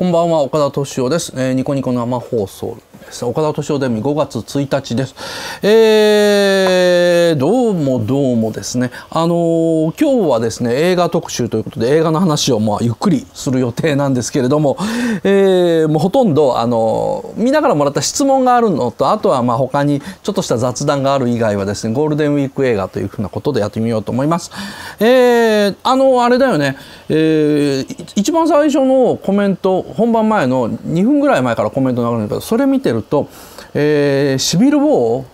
こんばんは、岡田斗司夫です。えー、ニコニコ生放送です岡田斗司夫デミ5月1日です。えー、どうもどうもですね、あのー、今日はですね、映画特集ということで映画の話をまあゆっくりする予定なんですけれども、えー、もうほとんど、あのー、見ながらもらった質問があるのと、あとはまあ他にちょっとした雑談がある以外はですね、ゴールデンウィーク映画というふうなことでやってみようと思います。えー、あのあれだよね、えー、一番最初のコメント、本番前の2分ぐらい前からコメント流れるんだけど、それ見てるると、えー、シビル・ウォ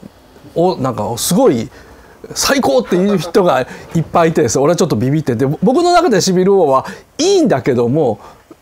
ーをなんかすごい最高っていう人がいっぱいいてです俺はちょっとビビってて僕の中でシビル・ウォーはいいんだけども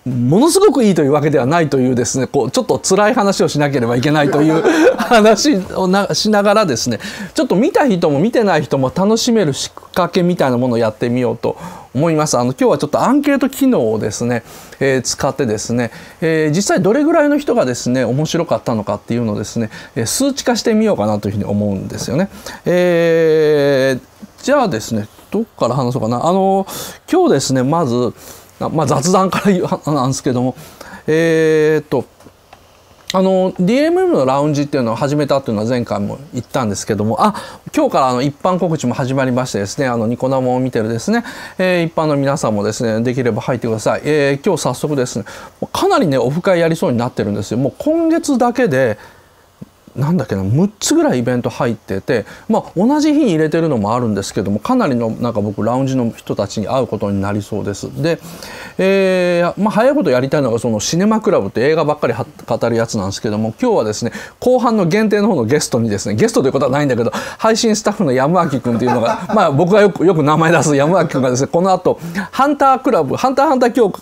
ものすごくいいというわけではないというですねこうちょっと辛い話をしなければいけないという 話をなしながらですねちょっと見た人も見てない人も楽しめる仕掛けみたいなものをやってみようと思いますあの今日はちょっとアンケート機能をですね、えー、使ってですね、えー、実際どれぐらいの人がですね面白かったのかっていうのをですね数値化してみようかなというふうに思うんですよね。えー、じゃあですねどっから話そうかなあの今日ですねまずまあ、雑談から言うなんですけどもえー、っとあの DMM のラウンジっていうのを始めたっていうのは前回も言ったんですけどもあ今日からあの一般告知も始まりましてですねあのニコ生を見てるですね、えー、一般の皆さんもですねできれば入ってください、えー、今日早速ですねかなりねオフ会やりそうになってるんですよもう今月だけでなんだっけな6つぐらいイベント入ってて、まあ、同じ日に入れてるのもあるんですけどもかなりのなんか僕ラウンジの人たちに会うことになりそうですで、えー、まあ、早いことやりたいのがそのシネマクラブって映画ばっかり語るやつなんですけども今日はですね後半の限定の方のゲストにですねゲストということはないんだけど配信スタッフの山脇君ていうのが まあ僕がよくよく名前出す山脇君がですねこの後ハンタークラブハンターハンター協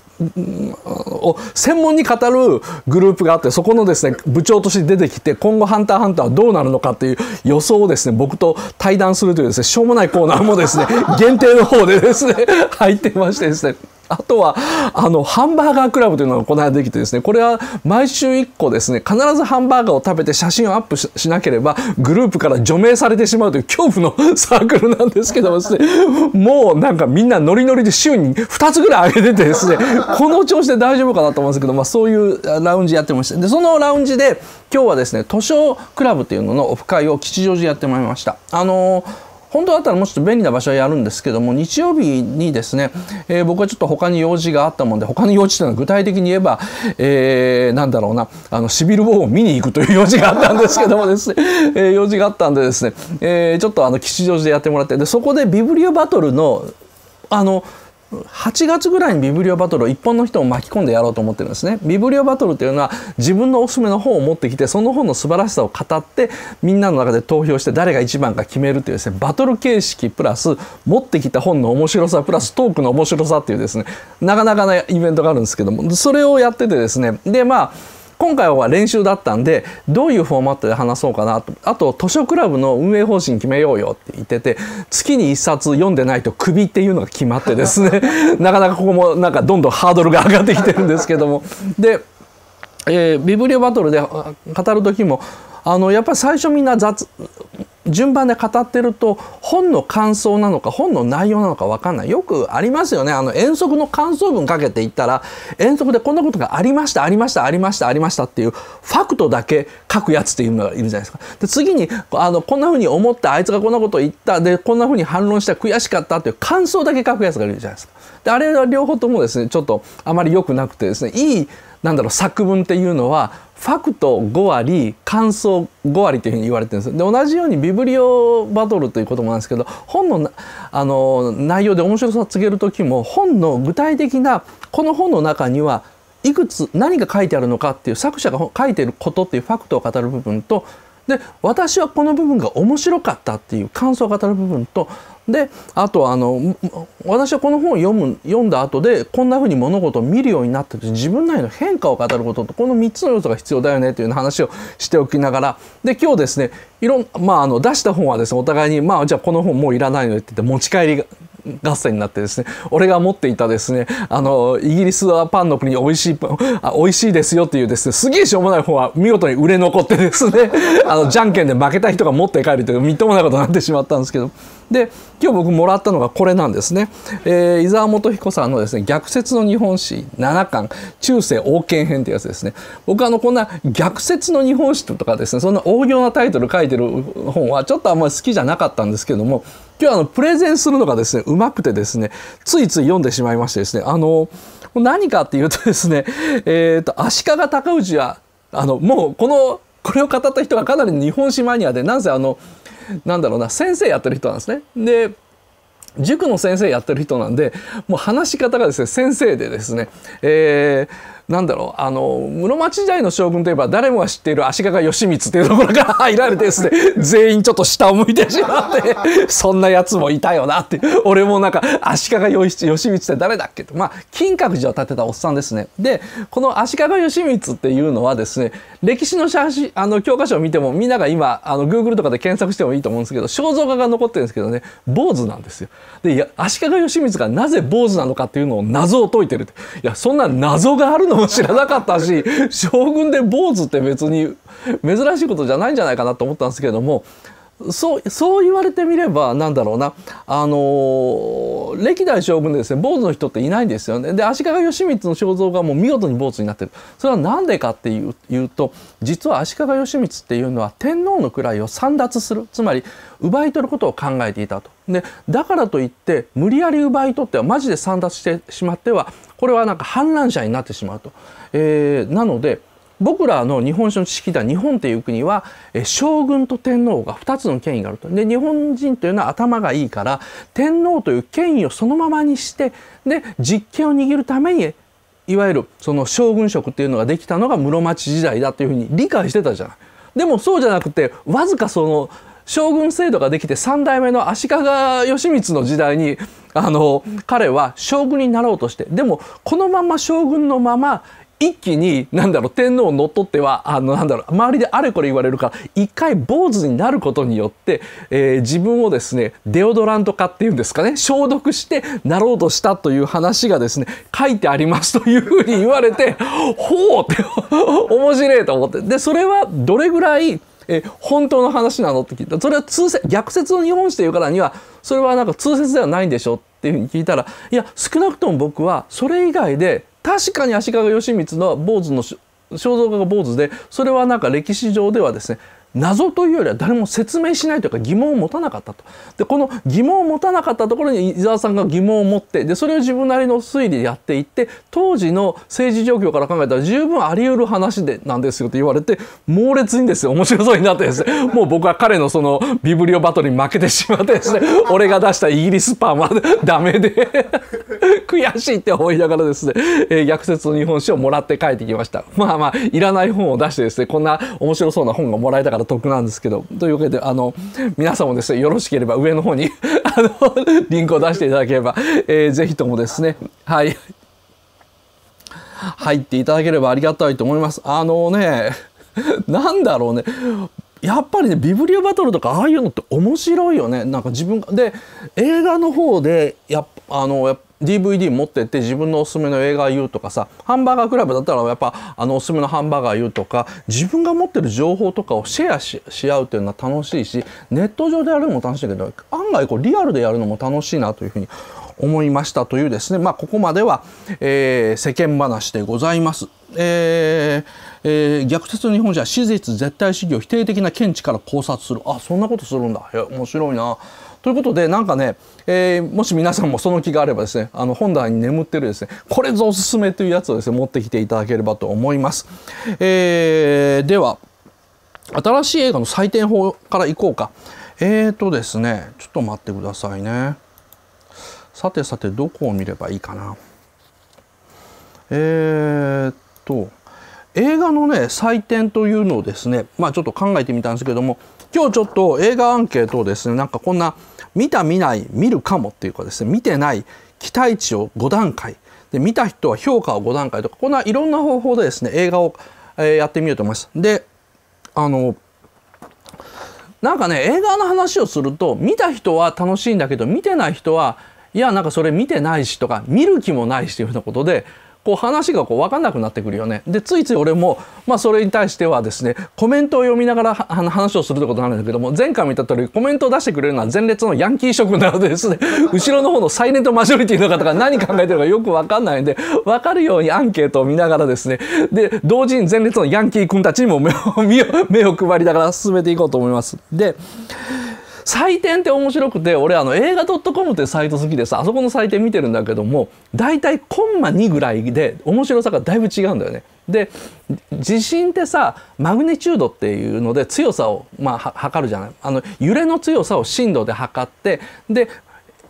を専門に語るグループがあってそこのですね部長として出てきて今後「ハンターハンター」はどうなるのかという予想をですね僕と対談するというですねしょうもないコーナーもですね限定の方でですね入ってましてですね。あとは、あの、ハンバーガークラブというのがこの間できてですね、これは毎週1個ですね、必ずハンバーガーを食べて写真をアップしなければ、グループから除名されてしまうという恐怖の サークルなんですけどもですね、もうなんかみんなノリノリで週に2つぐらい上げててですね、この調子で大丈夫かなと思うんですけど、まあそういうラウンジやってました。で、そのラウンジで、今日はですね、図書クラブっていうののオフ会を吉祥寺やってまいりました。あのー本当だったらもうちょっと便利な場所はやるんですけども日曜日にですね、えー、僕はちょっと他に用事があったもんで他の用事というのは具体的に言えば、えー、なんだろうなあのシビルウォーを見に行くという用事があったんですけどもですね、えー、用事があったんでですね、えー、ちょっとあの吉祥寺でやってもらってでそこでビブリオバトルのあの8月ぐらいにビブリオバトルを一般の人を巻き込んでやろうと思ってるんですね。ビブリオバトルというのは自分のおすすめの本を持ってきてその本の素晴らしさを語ってみんなの中で投票して誰が一番か決めるというですねバトル形式プラス持ってきた本の面白さプラストークの面白さっていうですねなかなかなイベントがあるんですけどもそれをやっててですねでまあ今回は練習だったんでどういうフォーマットで話そうかなとあと図書クラブの運営方針決めようよって言ってて月に1冊読んでないとクビっていうのが決まってですね なかなかここもなんかどんどんハードルが上がってきてるんですけどもで、えー、ビブリオバトルで語る時もあのやっぱり最初みんな雑順番で語ってると本の感想なのか本の内容なのか分かんないよくありますよねあの遠足の感想文かけていったら遠足でこんなことがありましたありましたありましたありましたっていうファクトだけ書くやつっていうのがいるじゃないですかで次にあのこんなふうに思ってあいつがこんなこと言ったでこんなふうに反論した悔しかったっていう感想だけ書くやつがいるじゃないですかであれは両方ともですねちょっとあまり良くなくてですねいいなんだろう作文っていうのはファクト5割感想5割というふうに言われてるんですで同じようにビブリオバトルということもなんですけど本のあの内容で面白さを告げる時も本の具体的なこの本の中にはいくつ何が書いてあるのかっていう作者が書いてることっていうファクトを語る部分とで私はこの部分が面白かったっていう感想を語る部分とであとあの私はこの本を読む読んだ後でこんなふうに物事を見るようになった自分なりの変化を語ることとこの3つの要素が必要だよねという話をしておきながらで今日ですねいろん、まあ、あの出した本はですねお互いに、まあ、じゃあこの本もういらないのって言って持ち帰り合戦になってですね俺が持っていたですねあのイギリスはパンの国美味しいあ美味しいですよっていうですねすげえしょうもない本は見事に売れ残ってですねあのじゃんけんで負けた人が持って帰るというみっともないことになってしまったんですけど。で今日僕もらったのがこれなんですね、えー、伊沢元彦さんのですね逆説の日本史7巻中世王権編ってやつですね僕あのこんな逆説の日本史とかですねそんな大行なタイトル書いてる本はちょっとあんまり好きじゃなかったんですけども今日あのプレゼンするのがですねうまくてですねついつい読んでしまいましてですねあの何かっていうとですね、えーと足利尊氏はあのもうこのこれを語った人がかなり日本史マニアでなんせあのなんだろうな先生やってる人なんですね。で塾の先生やってる人なんでもう話し方がですね先生でですね、えーなんだろうあの室町時代の将軍といえば誰もが知っている足利義満っていうところから入られてですね全員ちょっと下を向いてしまって そんなやつもいたよなって俺もなんか足利義満って誰だっけとまあ金閣寺を建てたおっさんですね。でこの足利義満っていうのはですね歴史の写真あの教科書を見てもみんなが今あの Google とかで検索してもいいと思うんですけど肖像画が残ってるんですけどね坊主なんですよ。で足利義満がなぜ坊主なのかっていうのを謎を解いてるいやそんな謎があるののも知らなかったし将軍で坊主って別に珍しいことじゃないんじゃないかなと思ったんですけれどもそうそう言われてみればなんだろうな、あの歴代将軍でですね坊主の人っていないんですよねで足利義満の肖像がもう見事に坊主になってるそれは何でかっていういうと実は足利義満っていうのは天皇の位を簒奪するつまり奪い取ることを考えていたと。でだからといって無理やり奪い取ってはマジで簒奪してしまってはこれはなんか反乱者になってしまうと。えー、なので僕らの日本史の知識では日本という国は将軍と天皇が2つの権威があると。で日本人というのは頭がいいから天皇という権威をそのままにしてで実権を握るためにいわゆるその将軍職っていうのができたのが室町時代だというふうに理解してたじゃない。でもそうじゃなくてわずかその将軍制度ができて3代目の足利義満の時代にあの彼は将軍になろうとしてでもこのまま将軍のまま、一気に、なんだろう、天皇を乗っ取っては、あの、なんだろう、周りであれこれ言われるから、一回坊主になることによって、えー、自分をですね、デオドラント化っていうんですかね、消毒してなろうとしたという話がですね、書いてありますというふうに言われて、ほうって、面白いと思って。で、それはどれぐらい、え本当の話なのって聞いたそれは通説逆説の日本史というからにはそれはなんか通説ではないんでしょっていうふうに聞いたらいや少なくとも僕はそれ以外で確かに足利義満の坊主の肖像画が坊主でそれはなんか歴史上ではですね謎というよりは誰も説明しないというか疑問を持たなかったとでこの疑問を持たなかったところに伊沢さんが疑問を持ってでそれを自分なりの推理でやっていって当時の政治状況から考えたら十分あり得る話でなんですよと言われて猛烈にですよ面白そうになってですね もう僕は彼のそのビブリオバトルに負けてしまってですね俺が出したイギリスパンはダメで悔しいって思いながらですね、えー、逆説の日本史をもらって帰ってきましたまあまあいらない本を出してですねこんな面白そうな本がもらえたからら得なんですけどというわけであの皆さんもですねよろしければ上の方に あのリンクを出していただければ、えー、ぜひともですねはい入っていただければありがたいと思います。あのねなんだろうねやっぱりねビブリオバトルとかああいうのって面白いよねなんか自分で映画の方でやあのやっぱ DVD 持ってって自分のおすすめの映画言うとかさハンバーガークラブだったらやっぱあのおすすめのハンバーガー言うとか自分が持ってる情報とかをシェアしし合うっていうのは楽しいしネット上でやるのも楽しいけど案外こうリアルでやるのも楽しいなというふうに思いましたというですねまあここまでは、えー、世間話でございます。えーえー、逆説の日本人は史実絶対主義を否定的な見地から考察するあそんなことするんだいや面白いなということでなんかね、えー、もし皆さんもその気があればですねあの本棚に眠ってるですねこれぞおすすめというやつをですね持ってきていただければと思います。えー、では新しい映画の採点法からいこうか。えーとですねちょっと待ってくださいね。さてさてどこを見ればいいかな。えー、っと映画のね採点というのをですねまあちょっと考えてみたんですけども今日ちょっと映画アンケートをですねなんかこんな見た見ない見るかもっていうかですね見てない期待値を5段階で見た人は評価を5段階とかこんないろんな方法でですね映画を、えやってみようと思います。であのなんかね映画の話をすると見た人は楽しいんだけど見てない人はいやなんかそれ見てないしとか見る気もないしというようなことでこう話がこう分かんなくなってくるよね。でついつい俺も、まあ、それに対してはですねコメントを読みながら話をするってことなんだけども前回も言った通りコメントを出してくれるのは前列のヤンキー諸君なのでですね 後ろの方のサイレントマジョリティの方が 何考えてるかよく分かんないんで分かるようにアンケートを見ながらですねで同時に前列のヤンキー君たちにも目を 目を配りながら進めていこうと思います。で採点って面白くて俺あの映画 .com ってサイト好きでさあそこの採点見てるんだけども大体コンマ2ぐらいで面白さがだいぶ違うんだよね。で地震ってさマグニチュードっていうので強さを、まあ、測るじゃないあの揺れの強さを震度で測ってで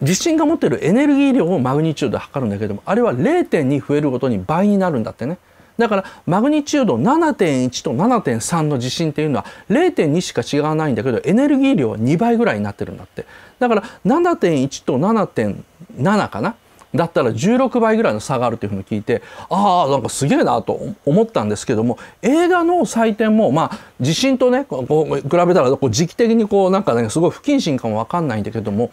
地震が持ってるエネルギー量をマグニチュードで測るんだけどもあれは0.2増えるごとに倍になるんだってね。だからマグニチュード7.1と7.3の地震っていうのは0.2しか違わないんだけどエネルギー量は2倍ぐらいになってるんだってだから7.1と7.7かなだったら16倍ぐらいの差があるというふうに聞いてああなんかすげえなと思ったんですけども映画の祭典もまあ地震とねこう比べたらこう時期的にこうなんかねすごい不謹慎かも分かんないんだけども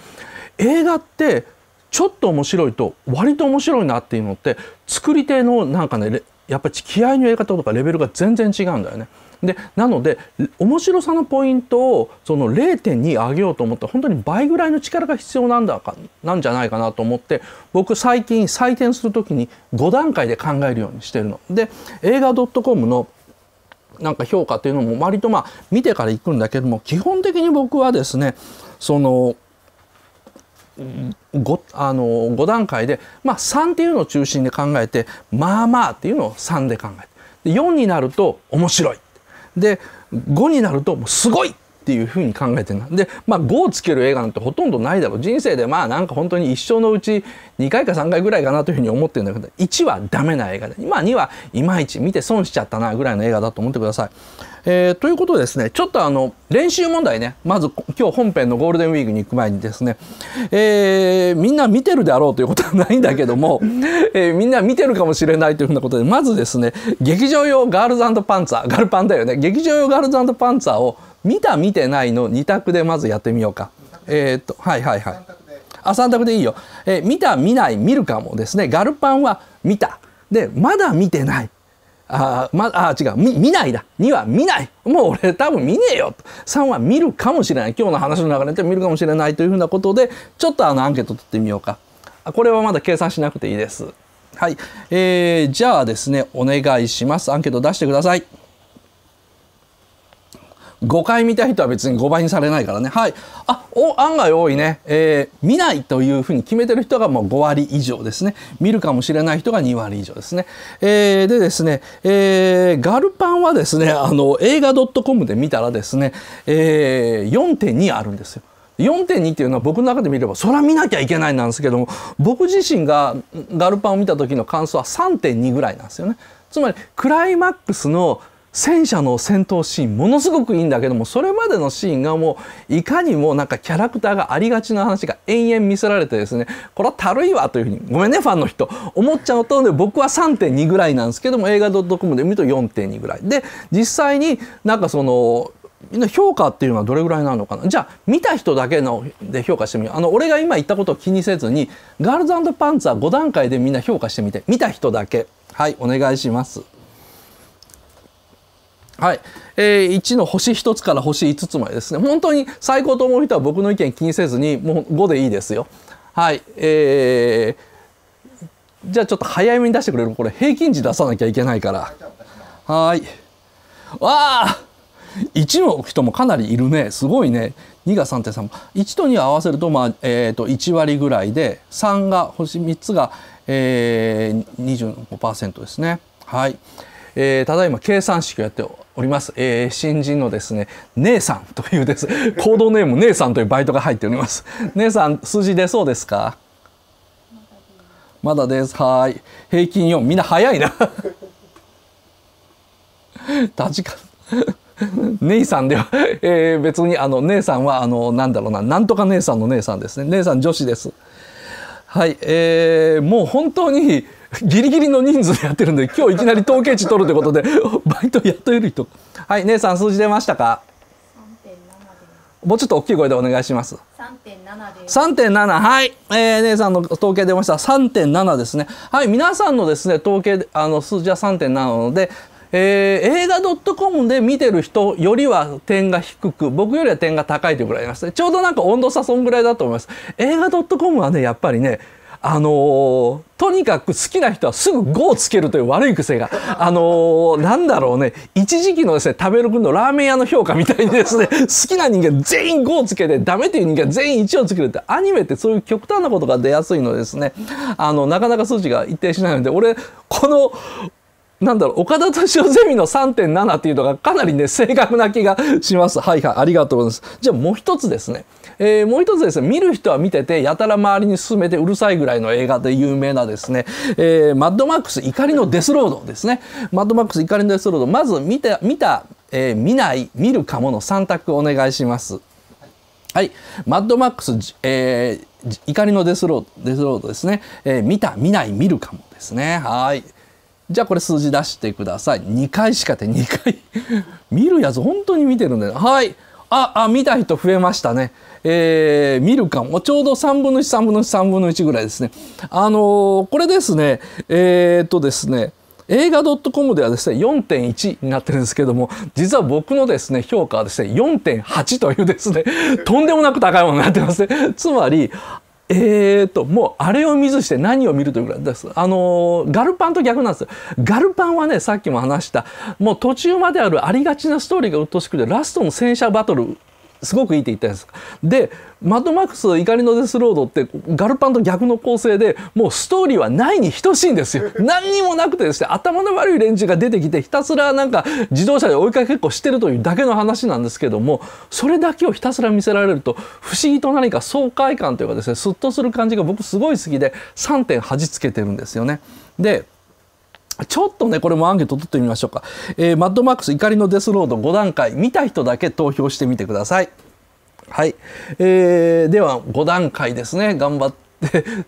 映画ってちょっと面白いと割と面白いなっていうのって作り手のなんかねやっぱり気合のやり方とかレベルが全然違うんだよね。でなので面白さのポイントをその0.2上げようと思ったら本当に倍ぐらいの力が必要なんだかなんじゃないかなと思って僕最近採点する時に5段階で考えるようにしてるの。で映画 .com のなんか評価っていうのも割とまあ見てからいくんだけども基本的に僕はですねその 5, あの5段階で、まあ、3っていうのを中心に考えてまあまあっていうのを3で考えてで4になると面白いで5になるともうすごいっていうふうに考えてるで、まあ、5をつける映画なんてほとんどないだろう人生でまあなんか本当に一生のうち2回か3回ぐらいかなというふうに思ってるんだけど1はダメな映画で、まあ、2はいまいち見て損しちゃったなぐらいの映画だと思ってください。えー、ということですねちょっとあの練習問題ねまず今日本編のゴールデンウィークに行く前にですね、えー、みんな見てるであろうということはないんだけども、えー、みんな見てるかもしれないというふうなことでまずですね劇場用ガールズパンツァーガルパンだよね劇場用ガールズパンツァーを見た見てないの2択でまずやってみようか。えー、っとはいはいはい。あ3択でいいよ、え見た見ない見るかもですねガルパンは見たでまだ見てないあまあ違う見ないだ2は見ないもう俺多分見ねえよと3は見るかもしれない今日の話の流れで見るかもしれないというふうなことでちょっとあのアンケート取ってみようかこれはまだ計算しなくていいですはい、えー、じゃあですねお願いしますアンケート出してください5回見た人は別に5倍にされないからね。はい。あ、お、案外多いね。えー、見ないというふうに決めてる人がもう5割以上ですね。見るかもしれない人が2割以上ですね。えー、でですね、えー、ガルパンはですね、あの、映画 .com で見たらですね、えー、4.2あるんですよ。4.2っていうのは僕の中で見ればそれは見なきゃいけないなんですけども僕自身がガルパンを見た時の感想は3.2ぐらいなんですよね。つまりクライマックスの戦車の戦闘シーンものすごくいいんだけどもそれまでのシーンがもういかにもなんかキャラクターがありがちな話が延々見せられてですねこれはたるいわというふうにごめんねファンの人思っちゃうとね僕は3.2ぐらいなんですけども映画ドットコムで見ると4.2ぐらいで実際になんかその評価っていうのはどれぐらいなのかなじゃあ見た人だけので評価してみようあの俺が今言ったことを気にせずにガールズパンツは5段階でみんな評価してみて見た人だけはいお願いします。はい、えー、1の星1つから星5つまでですね本当に最高と思う人は僕の意見気にせずにもう5でいいですよ。はい、えー、じゃあちょっと早めに出してくれるこれ平均値出さなきゃいけないからはいわあ1の人もかなりいるねすごいね2が3.31と2を合わせると,、まあえー、と1割ぐらいで3が星3つが、えー、25%ですねはい、えー、ただいま計算式をやっております、えー、新人のですね姉さん というですコードネーム姉さんというバイトが入っております姉さん数字出そうですかまだですはい平均4みんな早いな確 か姉さんでは、えー、別にあの姉さんはあのなんだろうななんとか姉さんの姉さんですね姉さん女子ですはいえー、もう本当にギリギリの人数でやってるんで、今日いきなり統計値取るということで、バイトやっといる人。はい、姉さん数字出ましたかもうちょっと大きい声でお願いします。3.7です。点七、はい、えー、姉さんの統計出ました。3.7ですね。はい、皆さんのですね統計あの数字は3.7なので。えー、映画トコムで見てる人よりは点が低く僕よりは点が高いというぐらいあります、ちょうどなんか温度差そんぐらいだと思います映画トコムはねやっぱりねあのー、とにかく好きな人はすぐ5をつけるという悪い癖が、あのー、なんだろうね、一時期のですね、食べる分のラーメン屋の評価みたいにですね、好きな人間全員5をつけて、ダメという人間全員1をつけるって、アニメってそういう極端なことが出やすいのですね、あの、なかなか数値が一定しないので、俺、この、なんだろう、岡田敏夫ゼミの3.7っていうのがかなりね、正確な気がします。はいはい、ありがとうございます。じゃあもう一つですね。えー、もう一つですね、見る人は見てて、やたら周りに進めてうるさいぐらいの映画で有名なですね、えー、マッドマックス怒りのデスロードですね。マッドマックス怒りのデスロード、まず見て、見た、えー、見ない、見るかもの3択お願いします。はい、マッドマックス、えー、怒りのデスロードデスロードですね、えー、見た、見ない、見るかもですね。はい。じゃあこれ数字出してください。2回しかて2回。見るやつ本当に見てるんだよ。はい。あ、あ、見た人増えましたね。えー、見るかも。ちょうど3分の1、3分の1、3分の1ぐらいですね。あのー、これですね、えー、っとですね、映画 .com ではですね、4.1になってるんですけども、実は僕のですね、評価はですね、4.8というですね、とんでもなく高いものになってますね。つまり、えーと、もうあれを見ずして何を見るというぐらいです。あのー、ガルパンと逆なんですガルパンはね、さっきも話した、もう途中まであるありがちなストーリーがうっとしくて、ラストの戦車バトルすごくいいって言ったんです。で、マッドマックス怒りのデスロードってガルパンと逆の構成でもうストーリーはないに等しいんですよ。何にもなくてですね、頭の悪い連中が出てきてひたすらなんか自動車で追いかけっこしてるというだけの話なんですけども、それだけをひたすら見せられると不思議と何か爽快感というかですね、スッとする感じが僕すごい好きで3点はじつけてるんですよね。で、ちょっとね、これもアンケート取ってみましょうか。えー、マッドマックス怒りのデスロード5段階、見た人だけ投票してみてください。はい。えー、では、5段階ですね。頑張って。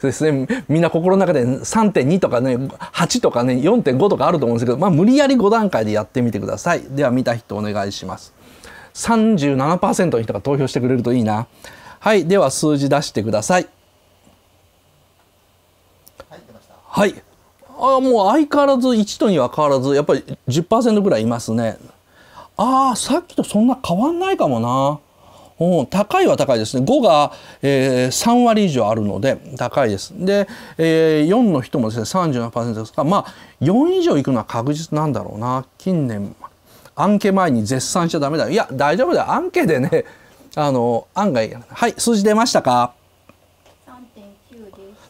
ですね、みんな心の中で3.2とかね8とかね4.5とかあると思うんですけど、まあ、無理やり5段階でやってみてくださいでは見た人お願いします37%の人が投票してくれるといいなはいでは数字出してくださいはい、はいあもう相変わらず1と2は変わらずやっぱり10%ぐらいいますねああさっきとそんな変わんないかもなうん、高いは高いですね5が、えー、3割以上あるので高いですで、えー、4の人もですね37%ですからまあ4以上いくのは確実なんだろうな近年アンケ前に絶賛しちゃダメだいや大丈夫だよアンケでねあの案外はい数字出ましたか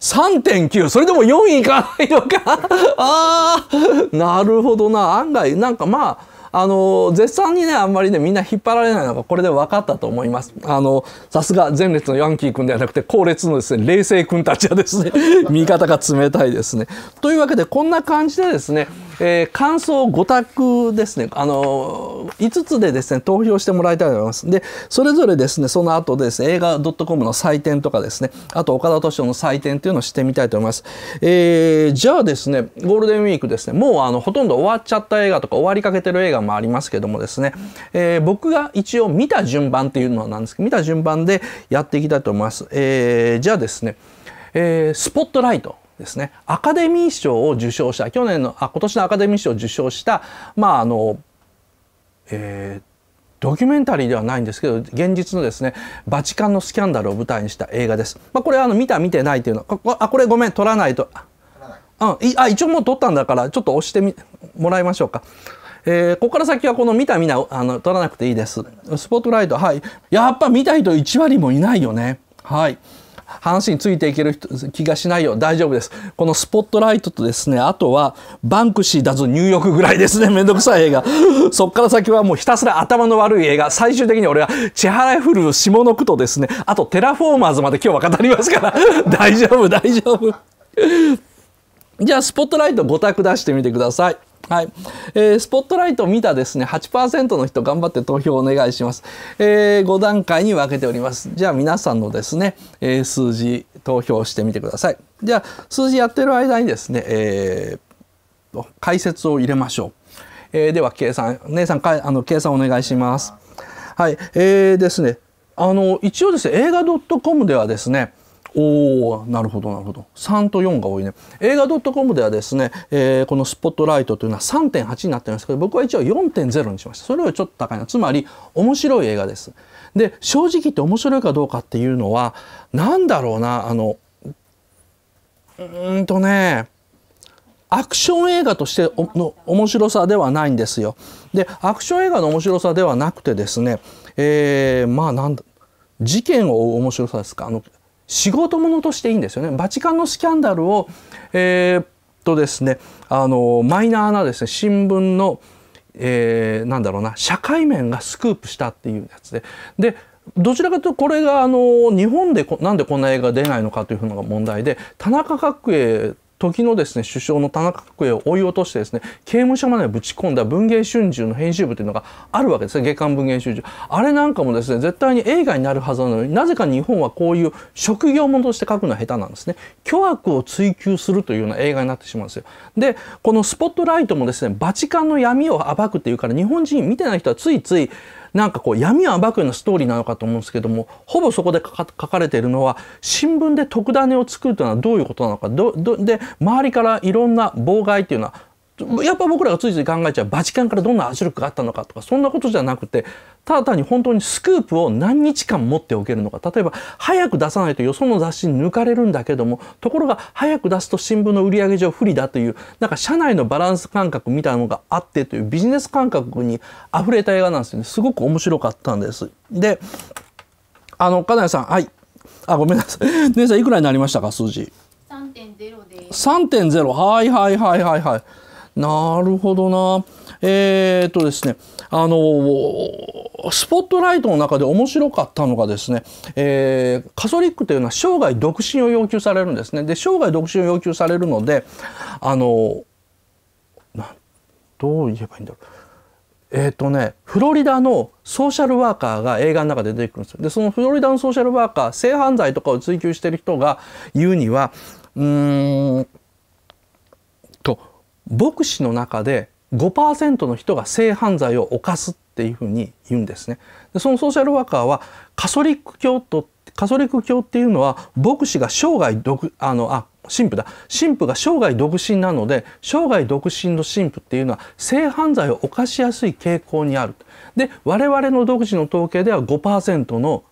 3.9それでも4位いかないのか ああなるほどな案外なんかまああの絶賛にねあんまりねみんな引っ張られないのがこれで分かったと思いますあのさすが前列のヤンキー君ではなくて後列のですね冷静君たちはですね 味方が冷たいですねというわけでこんな感じでですねえー、感想5択ですね、あのー、5つでですね、投票してもらいたいと思います。で、それぞれですね、その後ですね、映画 .com の採点とかですね、あと岡田斗司夫の採点というのをしてみたいと思います。えー、じゃあですね、ゴールデンウィークですね、もうあの、ほとんど終わっちゃった映画とか終わりかけてる映画もありますけどもですね、えー、僕が一応見た順番っていうのはなんですけど、見た順番でやっていきたいと思います。えー、じゃあですね、えー、スポットライト。ですねアカデミー賞を受賞した去年のあ今年のアカデミー賞を受賞したまああのえー、ドキュメンタリーではないんですけど現実のですねバチカンのスキャンダルを舞台にした映画です。まあ、これあの見た見てないというのあこれごめん撮らないとうん、いあ一応もう撮ったんだからちょっと押してみもらいましょうか。えー、ここから先はこの見た見なあの取らなくていいです。スポットライトはい。やっぱ見た人1割もいないよね。はい。話についていける気がしないよ大丈夫ですこのスポットライトとですねあとはバンクシーだぞニューヨークぐらいですね めんどくさい映画そっから先はもうひたすら頭の悪い映画最終的に俺は千原フル下の句とですねあとテラフォーマーズまで今日は語りますから 大丈夫大丈夫じゃあスポットライト5択出してみてくださいはい、えー、スポットライトを見たですね8%の人頑張って投票お願いします、えー、5段階に分けておりますじゃあ皆さんのですね、えー、数字投票してみてくださいじゃあ数字やってる間にですね、えー、解説を入れましょう、えー、では計算姉さんかあの計算お願いしますはいえー、ですねあの一応ですね映画 .com ではですねおおなるほどなるほど3と4が多いね映画 .com ではですね、えー、このスポットライトというのは3.8になってますけど僕は一応4.0にしましたそれよりちょっと高いなつまり面白い映画ですで正直言って面白いかどうかっていうのは何だろうなあのうんとねアクション映画としての面白さではないんですよでアクション映画の面白さではなくてですねえー、まあなんだ事件を追う面白さですかあの仕事物としていいんですよね。バチカンのスキャンダルを、えー、っとですね、あのマイナーなですね新聞の、えー、なんだろうな社会面がスクープしたっていうやつで。でどちらかというとこれがあの日本でなんでこんな映画出ないのかというのが問題で田中角栄時のですね、首相の田中角栄を追い落としてですね、刑務所までぶち込んだ文芸春秋の編集部というのがあるわけですね、月刊文芸春秋。あれなんかもですね、絶対に映画になるはずなのになぜか日本はこういう職業ものとして書くのは下手なんですね。巨悪を追求するというような映画になってしまうんですよ。で、このスポットライトもですね、バチカンの闇を暴くっていうから日本人見てない人はついついなんかこう闇を暴くようなストーリーなのかと思うんですけども、ほぼそこで書かれているのは、新聞で特ダネを作るというのはどういうことなのか、で、周りからいろんな妨害というのは、やっぱ僕らがついつい考えちゃうバチカンからどんな圧力があったのかとかそんなことじゃなくてただ単に本当にスクープを何日間持っておけるのか例えば早く出さないとよその雑誌に抜かれるんだけどもところが早く出すと新聞の売り上げ上不利だというなんか社内のバランス感覚みたいなのがあってというビジネス感覚に溢れた映画なんですよねすごく面白かったんです。であの金谷さんはいあごめんなさい姉さんいくらになりましたか数字3.0です3.0はいはいはいはいはい。なるほどな。えー、っとですね、あのスポットライトの中で面白かったのがですね、えー、カソリックというのは生涯独身を要求されるんですね。で、生涯独身を要求されるので、あのどう言えばいいんだろう。えっ、とね、フロリダのソーシャルワーカーが映画の中で出てくるんですよ。で、そのフロリダのソーシャルワーカー、性犯罪とかを追求してる人が言うには、うーん、牧師の中で5%の人が性犯罪を犯すっていうふうに言うんですね。でそのソーシャルワーカーはカソリック教とカソリック教っていうのは牧師が生涯独あのあ神父だ神父が生涯独身なので生涯独身の神父っていうのは性犯罪を犯しやすい傾向にある。で我々の独自の統計では5%の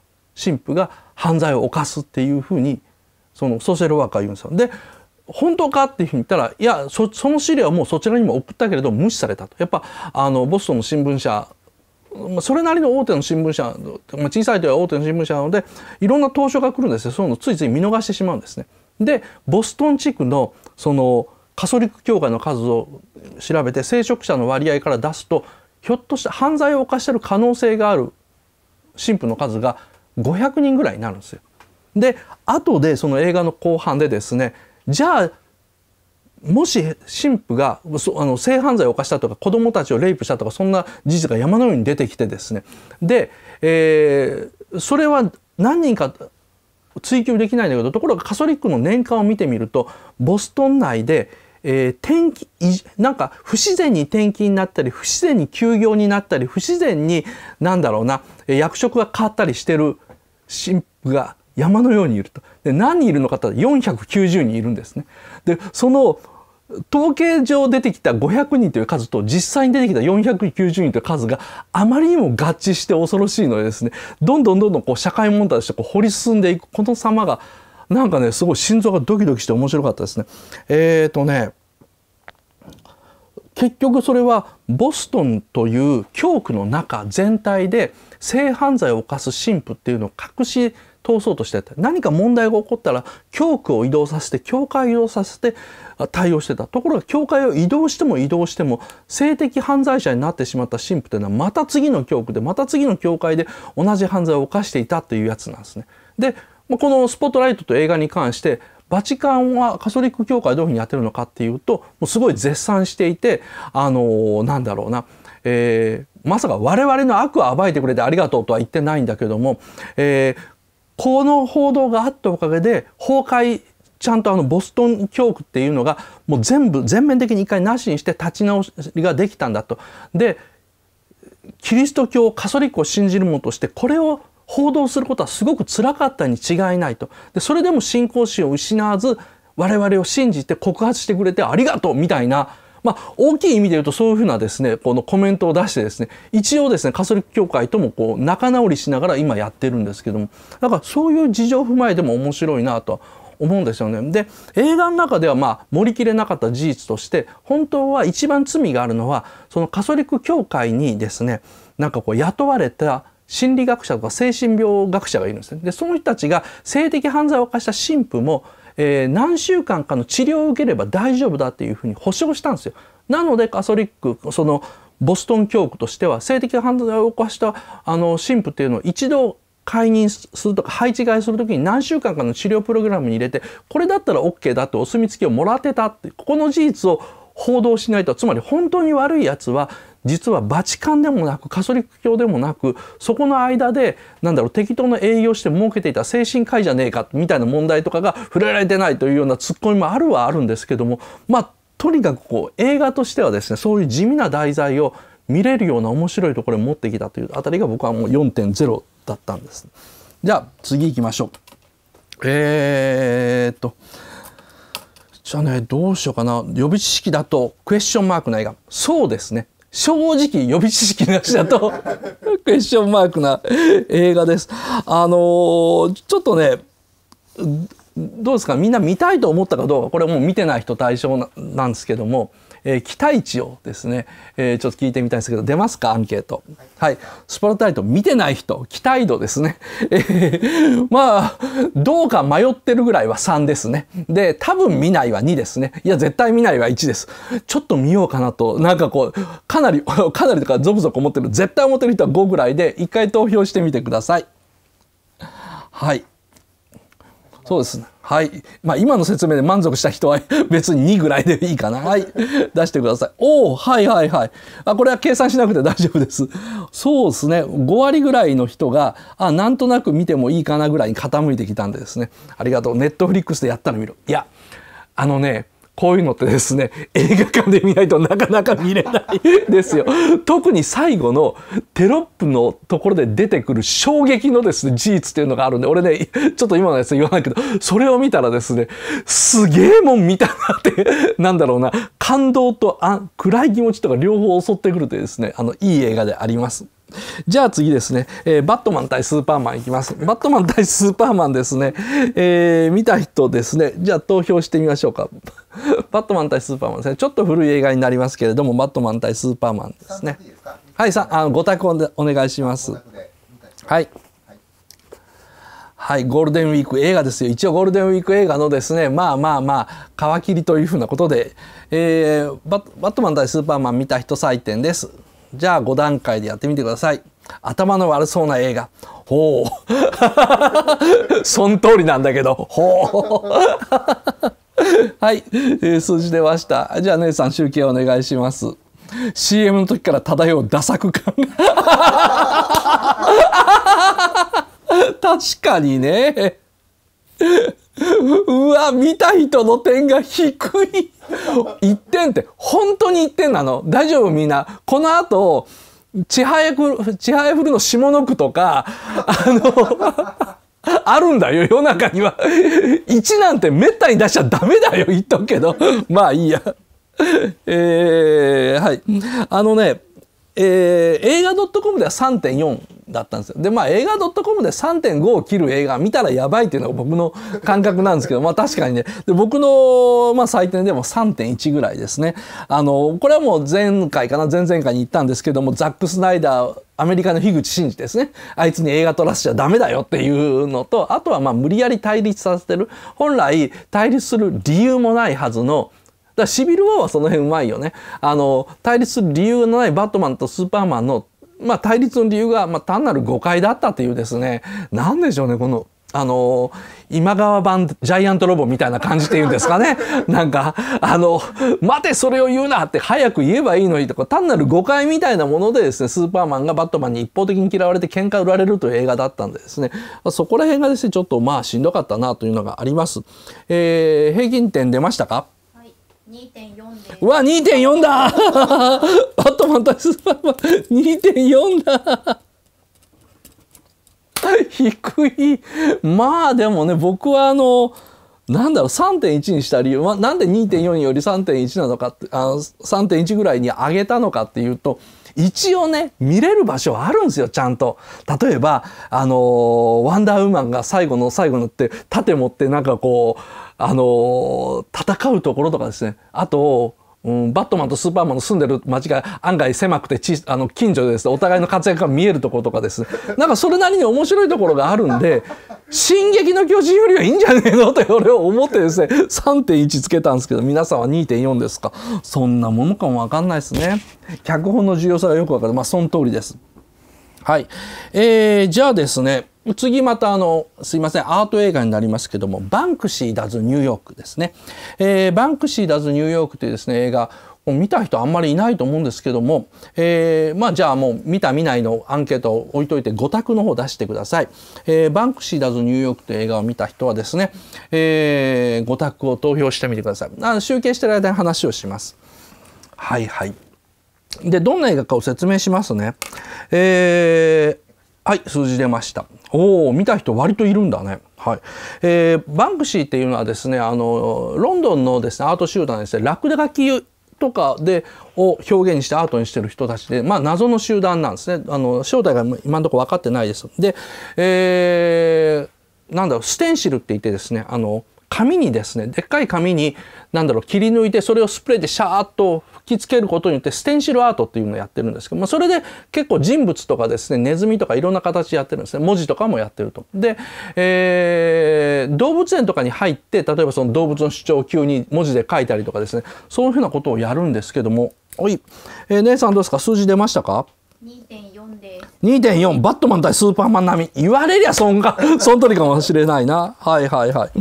神父が犯罪を犯すっていうふうにそのソーシャルワーカー言うんですよ。で本当かっていうふうに言ったら、いや、その資料はもうそちらにも送ったけれど無視されたと。やっぱ、あの、ボストンの新聞社、まあ、それなりの大手の新聞社、まあ、小さいとは大手の新聞社なので、いろんな投書が来るんですよ。そういうのをついつい見逃してしまうんですね。で、ボストン地区の、その、カソリック教会の数を調べて、聖職者の割合から出すと、ひょっとして犯罪を犯してる可能性がある神父の数が500人ぐらいになるんですよ。で後でその映画の後半でですねじゃあもし神父があの性犯罪を犯したとか子供たちをレイプしたとかそんな事実が山のように出てきてですねで、えー、それは何人か追及できないんだけどところがカソリックの年間を見てみるとボストン内で、えー、転機なんか不自然に転勤になったり不自然に休業になったり不自然に何だろうな役職が変わったりしてる神父が山のようにいると。で、何人いるのかと490人いるんですね。で、その統計上出てきた500人という数と実際に出てきた490人という数があまりにも合致して恐ろしいのでですね、どんどんどんどんこう社会問題としてこう掘り進んでいくこの様がなんかね、すごい心臓がドキドキして面白かったですね。えっ、ー、とね、結局それはボストンという教区の中全体で性犯罪を犯す神父っていうのを隠し通そうとしてた何か問題が起こったら教区を移動させて教会を移動させて対応してたところが教会を移動しても移動しても性的犯罪者になってしまった神父というのはまた次の教区でまた次の教会で同じ犯罪を犯していたというやつなんですね。でこの「スポットライト」と映画に関してバチカンはカソリック教会どういうふうにやってるのかっていうともうすごい絶賛していてあのなんだろうなえー、まさか我々の悪を暴いてくれてありがとうとは言ってないんだけども、えー、この報道があったおかげで崩壊ちゃんとあのボストン教区っていうのがもう全部全面的に一回なしにして立ち直りができたんだと。でキリスト教カソリックを信じる者としてこれを報道することはすごく辛かったに違いないと。でそれでも信仰心を失わず我々を信じて告発してくれてありがとうみたいなまあ、大きい意味で言うとそういうふうなですねこのコメントを出してですね一応ですねカソリック教会ともこう仲直りしながら今やってるんですけどもだからそういう事情を踏まえても面白いなと思うんですよね。で映画の中ではまあ盛り切れなかった事実として本当は一番罪があるのはそのカソリック教会にですねなんかこう雇われた心理学者とか精神病学者がいるんですね。でその人たちが性的犯罪を犯した神父もえー、何週間かの治療を受ければ大丈夫だっていうふうに保証したんですよ。なのでカソリックそのボストン教区としては性的犯罪を犯したあの神父っていうのを一度解任するとか配置換えする時に何週間かの治療プログラムに入れてこれだったら OK だってお墨付きをもらってたってここの事実を報道しないとつまり本当に悪いやつは実はバチカンでもなくカソリック教でもなくそこの間でなんだろう適当な営業して儲けていた精神科医じゃねえかみたいな問題とかが触れられてないというようなツッコミもあるはあるんですけどもまあとにかくこう映画としてはですねそういう地味な題材を見れるような面白いところに持ってきたというあたりが僕はもう4.0だったんです。じゃあ次行きましょう。えー、っとじゃあねどうしようかな予備知識だとクエスチョンマークの映画そうですね正直予備知識なしだとクエスチョンマークな映画です。あのー、ちょっとねどうですかみんな見たいと思ったかどうかこれもう見てない人対象なんですけどもえー、期待値をですね、えー、ちょっと聞いてみたいんですけど、出ますかアンケート。はい。スパッタイト見てない人、期待度ですね。えー、まあ、どうか迷ってるぐらいは3ですね。で、多分見ないは2ですね。いや、絶対見ないは1です。ちょっと見ようかなと、なんかこう、かなり、かなりとかゾクゾク思ってる、絶対思ってる人は5ぐらいで、1回投票してみてください。はい。そうです。はい。まあ、今の説明で満足した人は 別に2ぐらいでいいかな。はい。出してください。おお、はいはいはい。あ、これは計算しなくて大丈夫です。そうですね。5割ぐらいの人が、あ、なんとなく見てもいいかなぐらいに傾いてきたんでですね。ありがとう。ネットフリックスでやったの見る。いや、あのね、こういうのってですね、映画館で見ないとなかなか見れないですよ。特に最後のテロップのところで出てくる衝撃のですね、事実っていうのがあるんで、俺ね、ちょっと今のやつ言わないけど、それを見たらですね、すげえもん見たなってなんだろうな、感動と暗暗い気持ちとか両方襲ってくるというですね、あの、いい映画であります。じゃあ次ですね、えー、バットマン対スーパーマンいきます。バットマン対スーパーマンですね、えー、見た人ですね、じゃあ投票してみましょうか。バットマン対スーパーマンですね、ちょっと古い映画になりますけれども、バットマン対スーパーマンですね。いいすはい、さあのご択をお願いします。はい。はい、ゴールデンウィーク映画ですよ。一応ゴールデンウィーク映画のですね、まあまあまあ、皮切りというふうなことで、えー、バットマン対スーパーマン見た人採点です。じゃあ5段階でやってみてください。頭の悪そうな映画。ほう。その通りなんだけど、ほう。はい、えー、数字出ました。じゃあ姉さん集計お願いします。CM の時から漂う打作感が。確かにね。うわ、見た人の点が低い。一点って本当に一点なの大丈夫みんなこの後千早や千早はるの下の句とかあの あるんだよ世の中には1なんてめったに出しちゃダメだよ言っとくけどまあいいやえー、はいあのねえー、映画 .com では3.4だったんですよ。でまあ映画 .com で3.5を切る映画見たらやばいっていうのが僕の感覚なんですけど まあ確かにねで僕の、まあ、採点でも3.1ぐらいですね。あのこれはもう前回かな前々回に言ったんですけどもザック・スナイダーアメリカの樋口真嗣ですねあいつに映画撮らせちゃダメだよっていうのとあとはまあ無理やり対立させてる本来対立する理由もないはずのだからシビル・ウォーはその辺うまいよねあの対立する理由のないバットマンとスーパーマンのまあ、対立の理由が、まあ、単なる誤解だったというですね何でしょうねこのあの今川版ジャイアントロボみたいな感じっていうんですかね なんかあの「待てそれを言うな」って早く言えばいいのにとか単なる誤解みたいなものでですねスーパーマンがバットマンに一方的に嫌われて喧嘩売られるという映画だったんでですねそこら辺がですねちょっとまあしんどかったなというのがあります。えー、平均点出ましたか2.4うわ2.4だ バットマン対スーパーマン2.4だ 低いまあでもね僕はあのなんだろう三点一にした理由、はなんで二点四より三点一なのかってあの点一ぐらいに上げたのかっていうと一応ね、見れる場所はあるんですよ、ちゃんと。例えば、あのー、ワンダーウーマンが最後の最後のって、盾持ってなんかこう、あのー、戦うところとかですね。あと、うん、バットマンとスーパーマンの住んでる街が案外狭くてちあの近所です、お互いの活躍が見えるところとかですね なんかそれなりに面白いところがあるんで「進撃の巨人」よりはいいんじゃねえのって俺は思ってですね3.1つけたんですけど皆さんは2.4ですかそんなものかも分かんないですね。脚本の重要さがよく分かるまあその通りです。はい、えー、じゃあですね次またあのすいませんアート映画になりますけども「バンクシー・ダズ・ニューヨーク」ですね、えー、バンクシー・ダズ・ニューヨーク」というですね映画見た人あんまりいないと思うんですけども、えー、まあじゃあもう見た見ないのアンケートを置いといて5択の方出してください、えー、バンクシーだズ・ニューヨークという映画を見た人はですね、えー、5択を投票してみてくださいあ集計してる間に話をしますはいはいでどんな映画かを説明しますねえー、はい数字出ましたおお見た人割といるんだね。はいえー、バンクシーっていうのはですねあのロンドンのですねアート集団ですねラクダ書きとかでを表現してアートにしてる人たちで、まあ、謎の集団なんですねあの正体が今のところ分かってないです。で、えー、なんだろうステンシルって言ってですねあの紙にですねでっかい紙に何だろう切り抜いてそれをスプレーでシャーッと吹きつけることによってステンシルアートっていうのをやってるんですけど、まあ、それで結構人物とかですねネズミとかいろんな形やってるんですね文字とかもやってると。で、えー、動物園とかに入って例えばその動物の主張を急に文字で書いたりとかですねそういうふうなことをやるんですけどもおい、えー、姉さんどうですか数字出ましたか2.4で2.4バットマン対スーパーマン並み言われりゃそんがそんとりかもしれないなはいはいはい。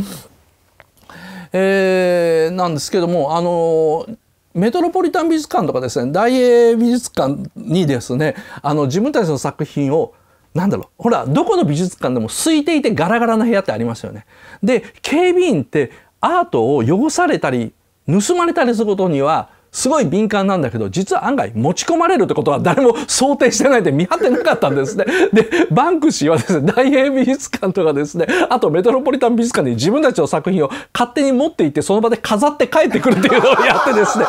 えー、なんですけどもあのメトロポリタン美術館とかですね大英美術館にですねあの自分たちの作品をなんだろうほらどこの美術館でも空いていてガラガラな部屋ってありますよね。で警備員ってアートを汚されたり盗まれたりすることにはすごい敏感なんだけど、実は案外持ち込まれるってことは誰も想定してないで見張ってなかったんですね。で、バンクシーはですね、大英美術館とかですね、あとメトロポリタン美術館に自分たちの作品を勝手に持っていって、その場で飾って帰ってくるっていうのをやってですね、